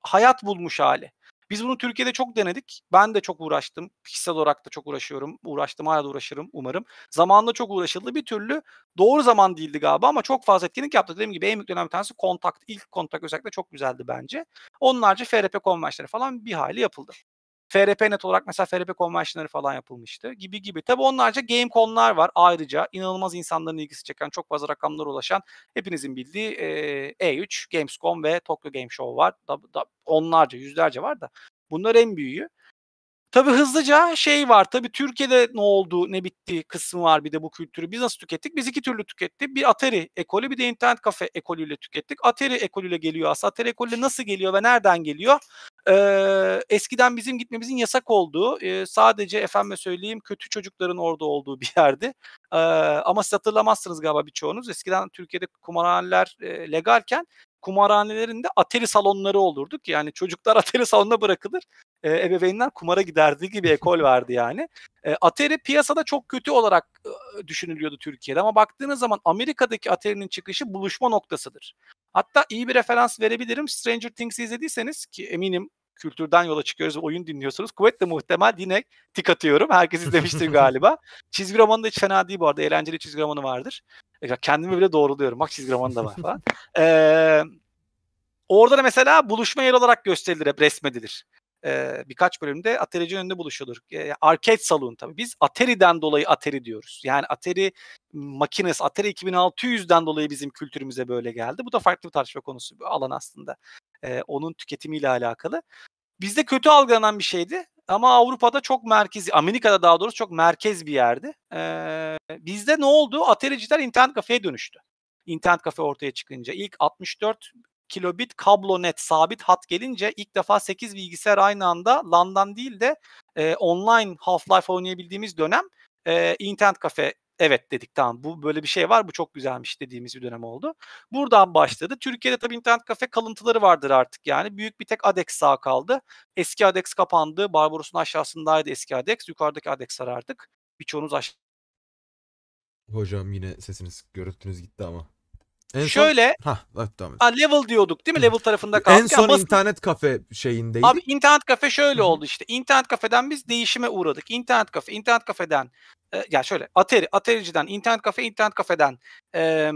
Hayat bulmuş hali. Biz bunu Türkiye'de çok denedik. Ben de çok uğraştım. Kişisel olarak da çok uğraşıyorum. Uğraştım hala da uğraşırım umarım. Zamanında çok uğraşıldı. Bir türlü doğru zaman değildi galiba ama çok fazla etkinlik yaptı. Dediğim gibi en büyük önemli tanesi kontakt. ilk kontakt özellikle çok güzeldi bence. Onlarca FRP konvençleri falan bir hali yapıldı. FRP net olarak mesela FRP konvansiyonları falan yapılmıştı gibi gibi. Tabii onlarca game konlar var ayrıca. inanılmaz insanların ilgisi çeken çok fazla rakamlara ulaşan hepinizin bildiği e, E3, Gamescom ve Tokyo Game Show var. Da, da, onlarca yüzlerce var da bunlar en büyüğü. Tabii hızlıca şey var tabii Türkiye'de ne oldu ne bitti kısmı var bir de bu kültürü. Biz nasıl tükettik? Biz iki türlü tükettik. Bir Atari ekolü bir de internet kafe ekolüyle tükettik. Atari ekolüyle geliyor aslında. Atari ekolüyle nasıl geliyor ve nereden geliyor? Ee, eskiden bizim gitmemizin yasak olduğu e, sadece efendim söyleyeyim kötü çocukların orada olduğu bir yerdi. Ee, ama siz hatırlamazsınız galiba birçoğunuz. Eskiden Türkiye'de kumarhaneler e, legalken kumarhanelerinde atari salonları olurduk. Yani çocuklar [laughs] atari salonuna bırakılır e, ebeveynler kumara giderdiği gibi ekol [laughs] verdi yani. E, Atari piyasada çok kötü olarak e, düşünülüyordu Türkiye'de ama baktığınız zaman Amerika'daki Atari'nin çıkışı buluşma noktasıdır. Hatta iyi bir referans verebilirim. Stranger Things izlediyseniz ki eminim kültürden yola çıkıyoruz ve oyun dinliyorsunuz. kuvvetle muhtemel yine tik atıyorum. Herkes izlemiştir [laughs] galiba. çizgi romanı da hiç fena değil bu arada. Eğlenceli çizgi romanı vardır. E, kendimi bile doğruluyorum. Bak çizgi romanı da var falan. [laughs] Ee, orada da mesela buluşma yeri olarak gösterilir hep resmedilir e, birkaç bölümde Atari'cinin önünde buluşulur. E, arcade salonu tabii. Biz Atari'den dolayı Atari diyoruz. Yani Atari makines, Atari 2600'den dolayı bizim kültürümüze böyle geldi. Bu da farklı bir tartışma konusu bir alan aslında. E, onun tüketimiyle alakalı. Bizde kötü algılanan bir şeydi. Ama Avrupa'da çok merkezi, Amerika'da daha doğrusu çok merkez bir yerdi. Ee, bizde ne oldu? Atariciler internet kafeye dönüştü. İnternet kafe ortaya çıkınca ilk 64 kilobit kablo net sabit hat gelince ilk defa 8 bilgisayar aynı anda LAN'dan değil de e, online Half-Life oynayabildiğimiz dönem e, internet kafe evet dedik tamam bu böyle bir şey var bu çok güzelmiş dediğimiz bir dönem oldu. Buradan başladı. Türkiye'de tabii internet kafe kalıntıları vardır artık yani. Büyük bir tek Adex sağ kaldı. Eski Adex kapandı. Barbaros'un aşağısındaydı eski Adex. Yukarıdaki Adex arardık. Birçoğunuz aşağı Hocam yine sesiniz görüntünüz gitti ama. En Şöyle son... evet tamam. a, level diyorduk değil mi? Level tarafında kaldık. En son yani internet kafe şeyindeydik. Abi internet kafe şöyle oldu işte. İnternet kafeden biz değişime uğradık. İnternet kafe, internet kafeden e, ya şöyle Atari, Atari'ciden internet kafe, internet kafeden e,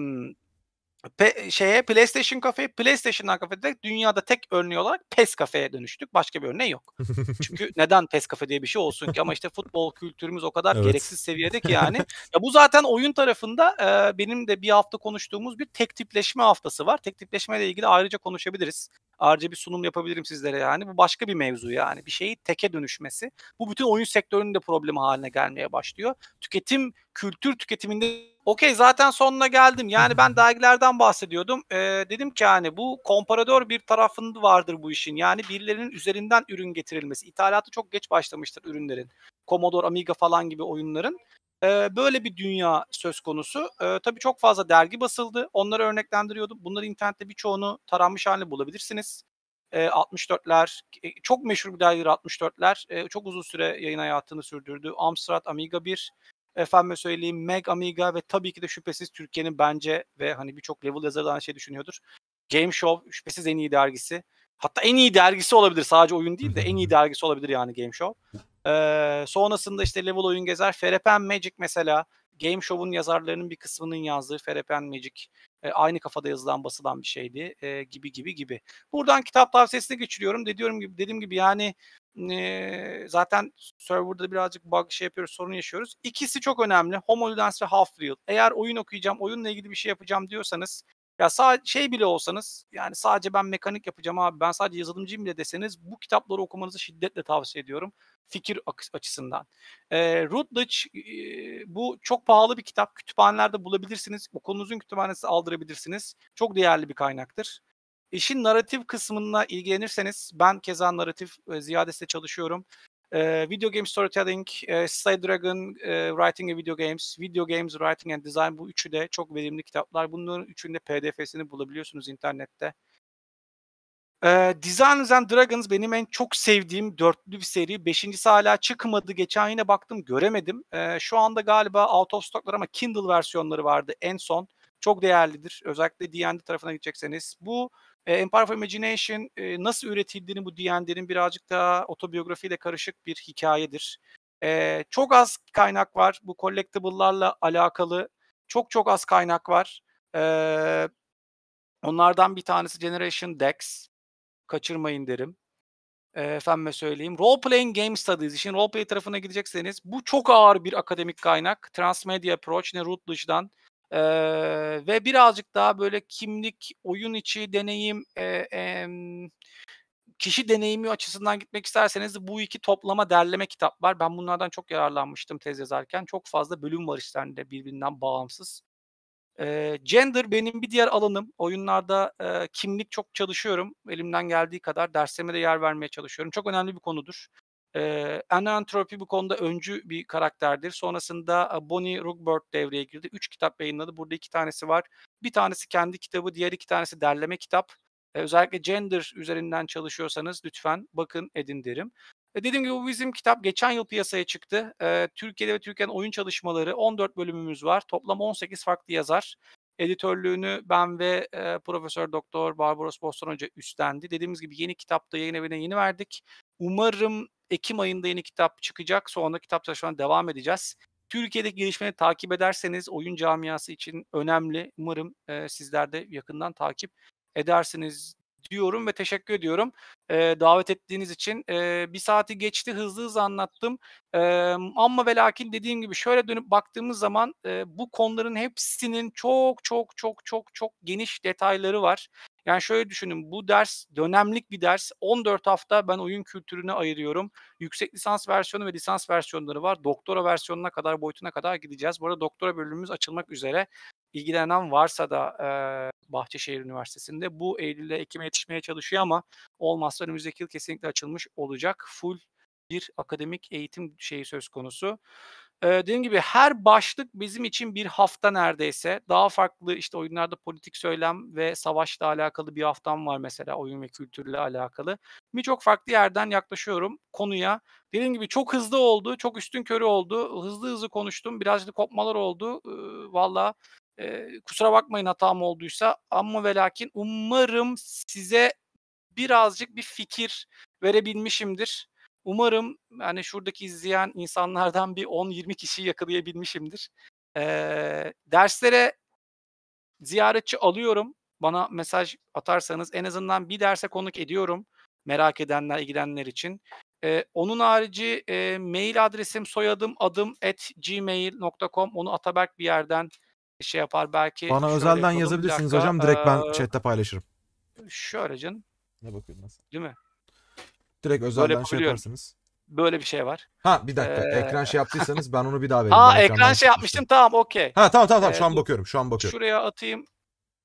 Pe- şeye PlayStation kafeye PlayStation'dan kafede dünyada tek örneği olarak PES kafeye dönüştük. Başka bir örneği yok. [laughs] Çünkü neden PES kafe diye bir şey olsun ki ama işte futbol kültürümüz o kadar evet. gereksiz seviyede ki yani. ya bu zaten oyun tarafında e, benim de bir hafta konuştuğumuz bir tek tipleşme haftası var. Tek tipleşmeyle ilgili ayrıca konuşabiliriz. Ayrıca bir sunum yapabilirim sizlere yani. Bu başka bir mevzu yani. Bir şeyi teke dönüşmesi. Bu bütün oyun sektörünün de problemi haline gelmeye başlıyor. Tüketim, kültür tüketiminde Okey zaten sonuna geldim. Yani ben dergilerden bahsediyordum. Ee, dedim ki yani bu komparatör bir tarafında vardır bu işin. Yani birilerinin üzerinden ürün getirilmesi. İthalatı çok geç başlamıştır ürünlerin. Commodore, Amiga falan gibi oyunların böyle bir dünya söz konusu. E, tabii çok fazla dergi basıldı. Onları örneklendiriyordum. Bunları internette birçoğunu taranmış halini bulabilirsiniz. E, 64'ler, çok meşhur bir dergi. 64'ler. E, çok uzun süre yayın hayatını sürdürdü. Amstrad, Amiga 1, efendime söyleyeyim Meg Amiga ve tabii ki de şüphesiz Türkiye'nin bence ve hani birçok level yazarı da aynı şey düşünüyordur. Game Show şüphesiz en iyi dergisi. Hatta en iyi dergisi olabilir. Sadece oyun değil de en iyi dergisi olabilir yani Game Show. Ee, sonrasında işte level oyun gezer. Ferepen Magic mesela Game Show'un yazarlarının bir kısmının yazdığı Ferepen Magic e, aynı kafada yazılan basılan bir şeydi e, gibi gibi gibi. Buradan kitap tavsiyesine geçiriyorum. Dediyorum gibi dediğim gibi yani e, zaten serverda birazcık bug şey yapıyoruz, sorun yaşıyoruz. İkisi çok önemli. Homo Ludens ve Half-Real. Eğer oyun okuyacağım, oyunla ilgili bir şey yapacağım diyorsanız ya sağ, şey bile olsanız yani sadece ben mekanik yapacağım abi ben sadece yazılımcıyım bile deseniz bu kitapları okumanızı şiddetle tavsiye ediyorum fikir açısından. E, Routledge e, bu çok pahalı bir kitap. Kütüphanelerde bulabilirsiniz. Okulunuzun kütüphanesi aldırabilirsiniz. Çok değerli bir kaynaktır. İşin narratif kısmına ilgilenirseniz ben keza narratif e, ziyadesiyle çalışıyorum. Ee, video Game Storytelling, e, Slay Dragon, e, Writing and Video Games, Video Games, Writing and Design bu üçü de çok verimli kitaplar. Bunların üçünde pdf'sini bulabiliyorsunuz internette. E, Designs and Dragons benim en çok sevdiğim dörtlü bir seri. Beşincisi hala çıkmadı. Geçen yine baktım göremedim. E, şu anda galiba out of stock'lar ama Kindle versiyonları vardı en son. Çok değerlidir. Özellikle D&D tarafına gidecekseniz. Bu e, Empire of Imagination e, nasıl üretildiğini bu diyenlerin birazcık daha otobiyografiyle karışık bir hikayedir. E, çok az kaynak var bu collectible'larla alakalı. Çok çok az kaynak var. E, onlardan bir tanesi Generation Dex. Kaçırmayın derim. E, efendime söyleyeyim. Role Playing Game Studies için role play tarafına gidecekseniz bu çok ağır bir akademik kaynak. Transmedia Approach ne Routledge'dan ee, ve birazcık daha böyle kimlik, oyun içi, deneyim, e, e, kişi deneyimi açısından gitmek isterseniz bu iki toplama derleme kitap var. Ben bunlardan çok yararlanmıştım tez yazarken. Çok fazla bölüm var işlerinde hani, birbirinden bağımsız. E, gender benim bir diğer alanım. Oyunlarda e, kimlik çok çalışıyorum. Elimden geldiği kadar derslerime de yer vermeye çalışıyorum. Çok önemli bir konudur. Ee, Anantropi bu konuda öncü bir karakterdir. Sonrasında Bonnie Rookburg devreye girdi. Üç kitap yayınladı. Burada iki tanesi var. Bir tanesi kendi kitabı, diğer iki tanesi derleme kitap. özellikle gender üzerinden çalışıyorsanız lütfen bakın edin derim. E dediğim gibi bu bizim kitap geçen yıl piyasaya çıktı. E, Türkiye'de ve Türkiye'nin oyun çalışmaları 14 bölümümüz var. Toplam 18 farklı yazar. Editörlüğünü ben ve Profesör Doktor Barbaros Bostan Hoca üstlendi. Dediğimiz gibi yeni kitapta yayın evine yeni verdik. Umarım Ekim ayında yeni kitap çıkacak. Sonra kitap çalışmalarına devam edeceğiz. Türkiye'deki gelişmeleri takip ederseniz oyun camiası için önemli. Umarım e, sizler de yakından takip edersiniz diyorum ve teşekkür ediyorum e, davet ettiğiniz için. E, bir saati geçti hızlı hızlı anlattım. E, ama ve lakin dediğim gibi şöyle dönüp baktığımız zaman e, bu konuların hepsinin çok çok çok çok çok geniş detayları var. Yani şöyle düşünün bu ders dönemlik bir ders. 14 hafta ben oyun kültürüne ayırıyorum. Yüksek lisans versiyonu ve lisans versiyonları var. Doktora versiyonuna kadar boyutuna kadar gideceğiz. Bu arada doktora bölümümüz açılmak üzere ilgilenen varsa da e, Bahçeşehir Üniversitesi'nde bu Eylül'de Ekim'e yetişmeye çalışıyor ama olmazsa önümüzdeki yıl kesinlikle açılmış olacak. Full bir akademik eğitim şeyi söz konusu. Ee, dediğim gibi her başlık bizim için bir hafta neredeyse. Daha farklı işte oyunlarda politik söylem ve savaşla alakalı bir haftam var mesela oyun ve kültürle alakalı. Birçok farklı yerden yaklaşıyorum konuya. Dediğim gibi çok hızlı oldu, çok üstün körü oldu. Hızlı hızlı konuştum, birazcık kopmalar oldu. Ee, Valla e, kusura bakmayın hatam olduysa ama ve lakin umarım size birazcık bir fikir verebilmişimdir. Umarım yani şuradaki izleyen insanlardan bir 10-20 kişiyi yakalayabilmişimdir. Ee, derslere ziyaretçi alıyorum. Bana mesaj atarsanız en azından bir derse konuk ediyorum. Merak edenler, ilgilenenler için. Ee, onun harici e, mail adresim soyadım adım at gmail.com onu Ataberk bir yerden şey yapar belki. Bana özelden yazabilirsiniz hocam. Direkt ben chatte paylaşırım. Şöyle canım. Ne bakıyorsun nasıl? Değil mi? Direkt özelden Böyle şey yaparsınız. Böyle bir şey var. Ha bir dakika. Ee... Ekran şey yaptıysanız ben onu bir daha [laughs] vereyim. Ha ben ekran şey yapmıştım. Tamam okey. Ha tamam tamam tamam. Şu an bakıyorum. Şu an bakıyorum. Şuraya atayım.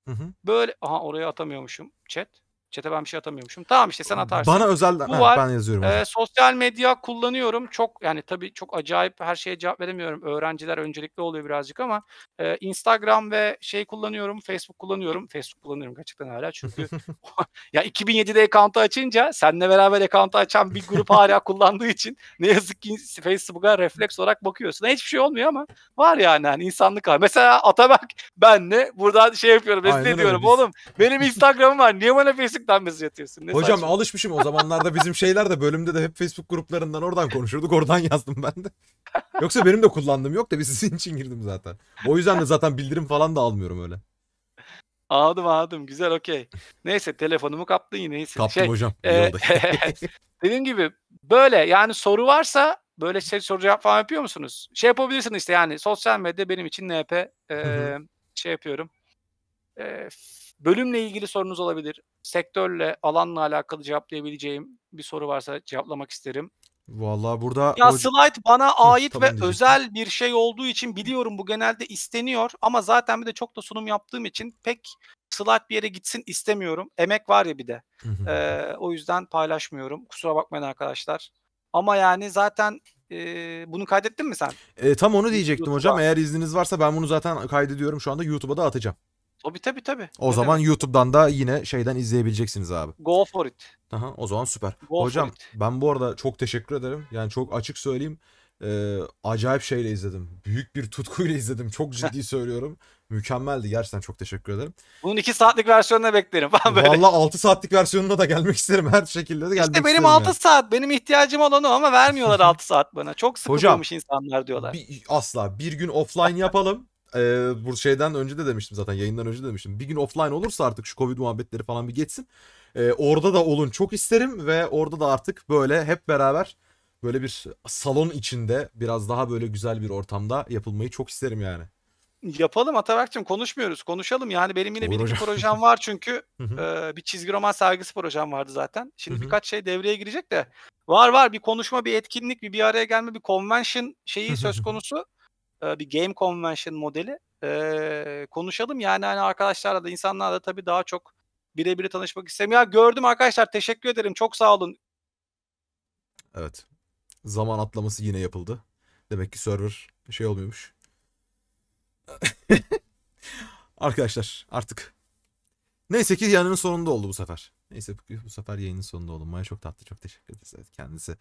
Hı hı. Böyle aha oraya atamıyormuşum. Chat. Çete ben bir şey atamıyormuşum. Tamam işte sen atarsın. Bana özel Bu ha, var. ben yazıyorum. E, sosyal medya kullanıyorum. Çok yani tabii çok acayip her şeye cevap veremiyorum. Öğrenciler öncelikli oluyor birazcık ama e, Instagram ve şey kullanıyorum. Facebook kullanıyorum. Facebook kullanıyorum gerçekten hala çünkü [laughs] [laughs] ya 2007'de account'u açınca seninle beraber account'u açan bir grup hala [laughs] kullandığı için ne yazık ki Facebook'a refleks olarak bakıyorsun. Hiçbir şey olmuyor ama var yani, yani insanlık var. Mesela Atabak benle burada şey yapıyorum. Ne diyorum oğlum? Benim Instagram'ım var. Niye bana Facebook Facebook'tan mesaj atıyorsun. Ne Hocam saçma. alışmışım o zamanlarda bizim şeyler de bölümde de hep Facebook gruplarından oradan konuşurduk. Oradan yazdım ben de. Yoksa benim de kullandığım yok da bir sizin için girdim zaten. O yüzden de zaten bildirim falan da almıyorum öyle. Aldım aldım Güzel okey. Neyse telefonumu kaptın yine. Neyse. Kaptım şey, hocam. E, [laughs] dediğim gibi böyle yani soru varsa böyle şey soru cevap falan yapıyor musunuz? Şey yapabilirsin işte yani sosyal medya benim için NP e, şey yapıyorum. E, Bölümle ilgili sorunuz olabilir. Sektörle, alanla alakalı cevaplayabileceğim bir soru varsa cevaplamak isterim. Vallahi burada ya o... slide bana ait ve diyeceğim. özel bir şey olduğu için biliyorum bu genelde isteniyor ama zaten bir de çok da sunum yaptığım için pek slide bir yere gitsin istemiyorum. Emek var ya bir de. ee, o yüzden paylaşmıyorum. Kusura bakmayın arkadaşlar. Ama yani zaten e, bunu kaydettin mi sen? E, tam onu diyecektim YouTube'a. hocam. Eğer izniniz varsa ben bunu zaten kaydediyorum şu anda YouTube'a da atacağım. Tabii tabii tabii. O ne zaman demek? YouTube'dan da yine şeyden izleyebileceksiniz abi. Go for it. Aha, o zaman süper. Go Hocam ben bu arada çok teşekkür ederim. Yani çok açık söyleyeyim. E, acayip şeyle izledim. Büyük bir tutkuyla izledim. Çok ciddi [laughs] söylüyorum. Mükemmeldi. Gerçekten çok teşekkür ederim. Bunun 2 saatlik versiyonuna beklerim. Falan [laughs] böyle. Vallahi 6 saatlik versiyonuna da gelmek isterim. Her şekilde de gelmek işte benim isterim. 6 yani. saat. Benim ihtiyacım olanı o ama vermiyorlar 6 [laughs] saat bana. Çok sıkılmış insanlar diyorlar. Bir, asla. Bir gün offline yapalım e, bu şeyden önce de demiştim zaten yayından önce de demiştim. Bir gün offline olursa artık şu Covid muhabbetleri falan bir geçsin. E, orada da olun çok isterim ve orada da artık böyle hep beraber böyle bir salon içinde biraz daha böyle güzel bir ortamda yapılmayı çok isterim yani. Yapalım Atabak'cığım konuşmuyoruz konuşalım yani benim yine Olur bir iki projem var çünkü [laughs] e, bir çizgi roman sergisi projem vardı zaten. Şimdi birkaç şey devreye girecek de var var bir konuşma bir etkinlik bir bir araya gelme bir convention şeyi söz konusu. E, bir game convention modeli e, konuşalım. Yani hani arkadaşlarla da insanlarla da tabii daha çok birebir tanışmak isterim. Ya gördüm arkadaşlar teşekkür ederim çok sağ olun. Evet. Zaman atlaması yine yapıldı. Demek ki server şey olmuyormuş. [laughs] arkadaşlar artık Neyse ki yayının sonunda oldu bu sefer. Neyse bu sefer yayının sonunda oldu. Maya çok tatlı çok teşekkür ederiz. kendisi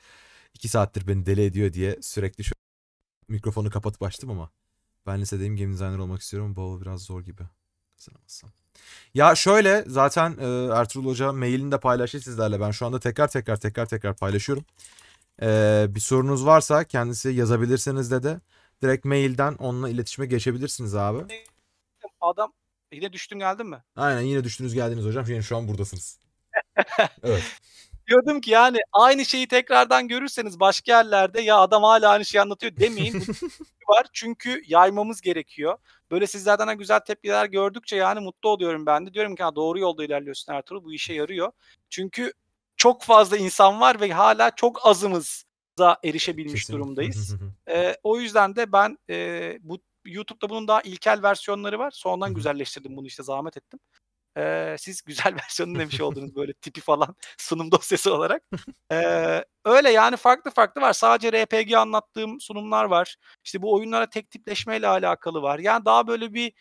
iki saattir beni deli ediyor diye sürekli şöyle mikrofonu kapatıp açtım ama. Ben lisedeyim game designer olmak istiyorum. bu biraz zor gibi. Kazanamazsam. Ya şöyle zaten e, Ertuğrul Hoca mailini de paylaştı sizlerle. Ben şu anda tekrar tekrar tekrar tekrar paylaşıyorum. E, bir sorunuz varsa kendisi yazabilirsiniz dedi. Direkt mailden onunla iletişime geçebilirsiniz abi. Adam yine düştün geldin mi? Aynen yine düştünüz geldiniz hocam. Yani şu an buradasınız. [laughs] evet diyordum ki yani aynı şeyi tekrardan görürseniz başka yerlerde ya adam hala aynı şeyi anlatıyor demeyin. [laughs] var çünkü yaymamız gerekiyor. Böyle sizlerden güzel tepkiler gördükçe yani mutlu oluyorum ben de. Diyorum ki ha, doğru yolda ilerliyorsun Ertuğrul bu işe yarıyor. Çünkü çok fazla insan var ve hala çok azımıza erişebilmiş Kesinlikle. durumdayız. ee, o yüzden de ben e, bu YouTube'da bunun daha ilkel versiyonları var. Sonradan güzelleştirdim bunu işte zahmet ettim. E, siz güzel [laughs] versiyonun demiş oldunuz böyle [laughs] tipi falan sunum dosyası olarak. E, öyle yani farklı farklı var. Sadece RPG anlattığım sunumlar var. İşte bu oyunlara tek tipleşmeyle alakalı var. Yani daha böyle bir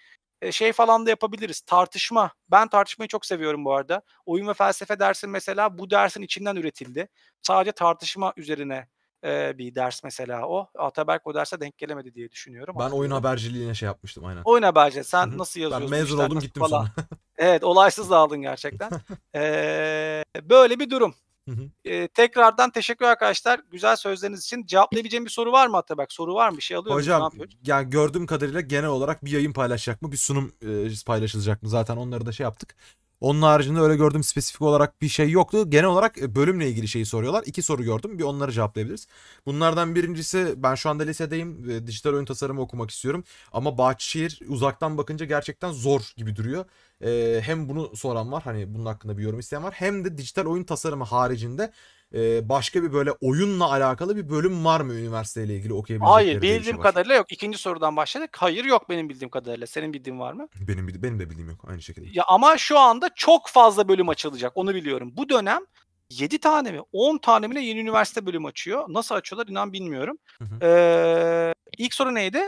şey falan da yapabiliriz. Tartışma. Ben tartışmayı çok seviyorum bu arada. Oyun ve felsefe dersin mesela bu dersin içinden üretildi. Sadece tartışma üzerine e, bir ders mesela o. Ataberk o derse denk gelemedi diye düşünüyorum. Ben oyun haberciliğine şey yapmıştım aynen. Oyun haberciliği. Sen Hı-hı. nasıl yazıyorsun? Ben mezun işler, oldum gittim falan. sonra. [laughs] evet olaysız dağıldın gerçekten. [laughs] ee, böyle bir durum. Hı tekrardan teşekkür arkadaşlar. Güzel sözleriniz için. Cevaplayabileceğim bir soru var mı Atabak? Soru var mı? Bir şey alıyor Hocam, musun? yani gördüğüm kadarıyla genel olarak bir yayın paylaşacak mı? Bir sunum e, paylaşılacak mı? Zaten onları da şey yaptık. Onun haricinde öyle gördüğüm spesifik olarak bir şey yoktu. Genel olarak e, bölümle ilgili şeyi soruyorlar. İki soru gördüm. Bir onları cevaplayabiliriz. Bunlardan birincisi ben şu anda lisedeyim. E, dijital oyun tasarımı okumak istiyorum. Ama Bahçeşehir uzaktan bakınca gerçekten zor gibi duruyor. E, hem bunu soran var hani bunun hakkında bir yorum isteyen var. Hem de dijital oyun tasarımı haricinde e, başka bir böyle oyunla alakalı bir bölüm var mı üniversiteyle ilgili okuyabilecekleri Hayır bildiğim şey kadarıyla yok. İkinci sorudan başladık. Hayır yok benim bildiğim kadarıyla. Senin bildiğin var mı? Benim benim de bildiğim yok aynı şekilde. Ya ama şu anda çok fazla bölüm açılacak onu biliyorum. Bu dönem 7 tane mi 10 tane mi yeni üniversite bölüm açıyor. Nasıl açıyorlar inan bilmiyorum. Hı hı. Ee, ilk soru neydi?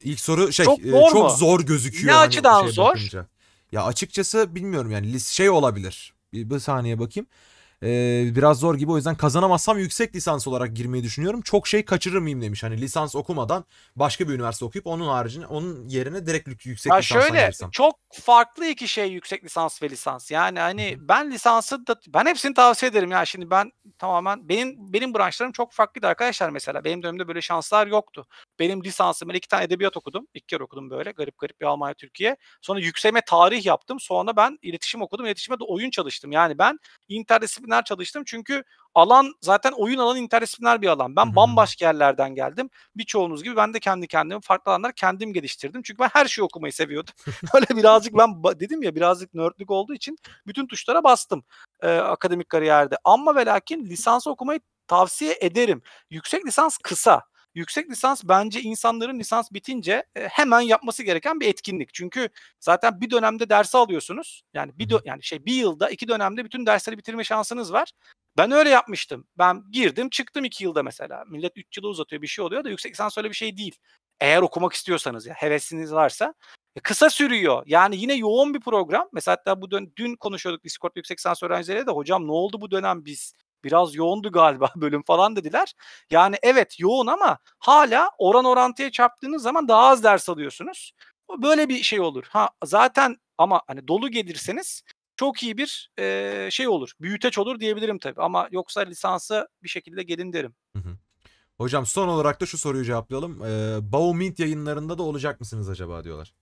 İlk soru şey çok e, zor, e, çok zor gözüküyor. Ne hani açıdan zor? Bakınca. Ya açıkçası bilmiyorum yani şey olabilir. Bir, bir saniye bakayım. Ee, biraz zor gibi o yüzden kazanamazsam yüksek lisans olarak girmeyi düşünüyorum. Çok şey kaçırır mıyım demiş. Hani lisans okumadan başka bir üniversite okuyup onun haricinde onun yerine direkt yüksek ya lisans şöyle girsem. çok farklı iki şey yüksek lisans ve lisans. Yani hani Hı-hı. ben lisansı da ben hepsini tavsiye ederim ya. Şimdi ben tamamen benim benim branşlarım çok farklıydı arkadaşlar mesela. Benim dönemde böyle şanslar yoktu. Benim lisansım iki tane edebiyat okudum. İlk kere okudum böyle garip garip bir Almanya Türkiye. Sonra yükselme tarih yaptım. Sonra ben iletişim okudum. İletişime de oyun çalıştım. Yani ben interdisipliner çalıştım. Çünkü alan zaten oyun alanı interdisipliner bir alan. Ben bambaşka yerlerden geldim. Birçoğunuz gibi ben de kendi kendime farklı alanlar kendim geliştirdim. Çünkü ben her şeyi okumayı seviyordum. [laughs] [laughs] Böyle birazcık ben dedim ya birazcık nörtlük olduğu için bütün tuşlara bastım e, akademik kariyerde. Ama ve lakin lisans okumayı tavsiye ederim. Yüksek lisans kısa yüksek lisans bence insanların lisans bitince e, hemen yapması gereken bir etkinlik. Çünkü zaten bir dönemde dersi alıyorsunuz. Yani bir yani şey bir yılda iki dönemde bütün dersleri bitirme şansınız var. Ben öyle yapmıştım. Ben girdim çıktım iki yılda mesela. Millet üç yıla uzatıyor bir şey oluyor da yüksek lisans öyle bir şey değil. Eğer okumak istiyorsanız ya hevesiniz varsa e, kısa sürüyor. Yani yine yoğun bir program. Mesela hatta bu dön- dün konuşuyorduk Discord yüksek lisans öğrencileriyle de hocam ne oldu bu dönem biz biraz yoğundu galiba [laughs] bölüm falan dediler. Yani evet yoğun ama hala oran orantıya çarptığınız zaman daha az ders alıyorsunuz. Böyle bir şey olur. Ha zaten ama hani dolu gelirseniz çok iyi bir e, şey olur. Büyüteç olur diyebilirim tabii ama yoksa lisansı bir şekilde gelin derim. Hı hı. Hocam son olarak da şu soruyu cevaplayalım. Ee, Baumint yayınlarında da olacak mısınız acaba diyorlar.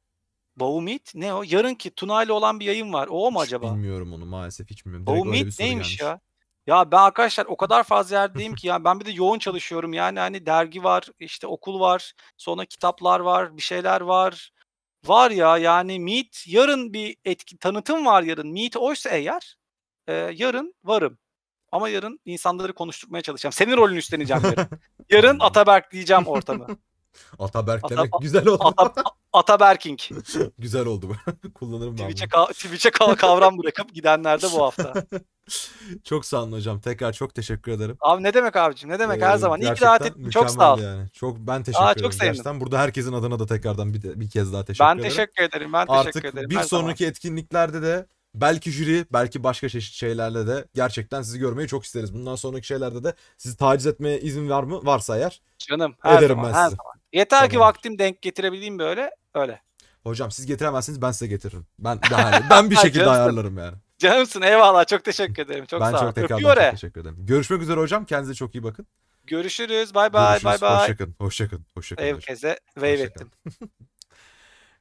Baumint ne o? Yarınki Tuna ile olan bir yayın var. O, o mu hiç acaba? Bilmiyorum onu maalesef hiç bilmiyorum. Direkt Baumint neymiş gelmiş. ya? Ya ben arkadaşlar o kadar fazla yerdeyim ki ya ben bir de yoğun çalışıyorum yani hani dergi var işte okul var sonra kitaplar var bir şeyler var var ya yani Meet yarın bir etki tanıtım var yarın Meet oysa eğer e, yarın varım ama yarın insanları konuşturmaya çalışacağım senin rolünü üstleneceğim yarın [laughs] yarın Ataberk diyeceğim ortamı. Ataberk Ata, demek güzel oldu. Ata, [laughs] Ataberking. güzel oldu. [laughs] Kullanırım ben Twitch'e ka- Twitch'e ka- kavram bırakıp gidenler de bu hafta. [laughs] çok sağ olun hocam. Tekrar çok teşekkür ederim. Abi ne demek abicim? Ne demek ee, her zaman. İyi ki rahat ettin. Çok sağ ol. Yani. Çok ben teşekkür Aa, çok ederim. Sevindim. Gerçekten burada herkesin adına da tekrardan bir, de, bir kez daha teşekkür ben ederim. Ben teşekkür ederim. Ben Artık teşekkür ederim. Bir sonraki zaman. etkinliklerde de belki jüri, belki başka çeşit şeylerle de gerçekten sizi görmeyi çok isteriz. Bundan sonraki şeylerde de sizi taciz etmeye izin var mı? Varsa eğer. Canım. Her ederim zaman, ben sizi. Her zaman. Yeter Tamamdır. ki vaktim denk getirebileyim böyle öyle. Hocam siz getiremezsiniz ben size getiririm. Ben daha hani, ben bir [laughs] şekilde ayarlarım yani. Canımsın eyvallah çok teşekkür ederim. Çok ben sağ ol. çok çok teşekkür ederim. Görüşmek üzere hocam kendinize çok iyi bakın. Görüşürüz. Bay bay. Bay bay. Hoşçakalın. Hoşçakalın. Hoşçakalın. Herkese wave ettim. [laughs]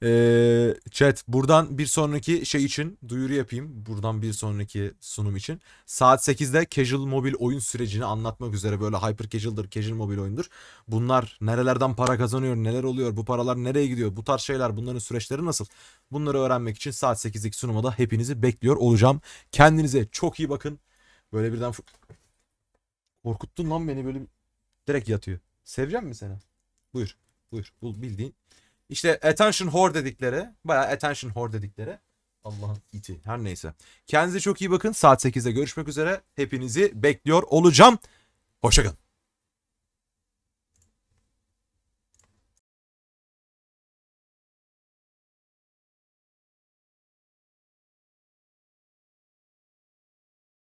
Ee, chat buradan bir sonraki şey için duyuru yapayım. Buradan bir sonraki sunum için. Saat 8'de casual mobil oyun sürecini anlatmak üzere böyle hyper casual'dır, casual mobil oyundur. Bunlar nerelerden para kazanıyor, neler oluyor, bu paralar nereye gidiyor, bu tarz şeyler, bunların süreçleri nasıl? Bunları öğrenmek için saat 8'deki sunuma da hepinizi bekliyor olacağım. Kendinize çok iyi bakın. Böyle birden korkuttun lan beni böyle direkt yatıyor. Seveceğim mi seni? Buyur. Buyur. Bu bildiğin işte attention whore dedikleri. Bayağı attention whore dedikleri. Allah'ın iti. Her neyse. Kendinize çok iyi bakın. Saat 8'de görüşmek üzere. Hepinizi bekliyor olacağım. Hoşçakalın.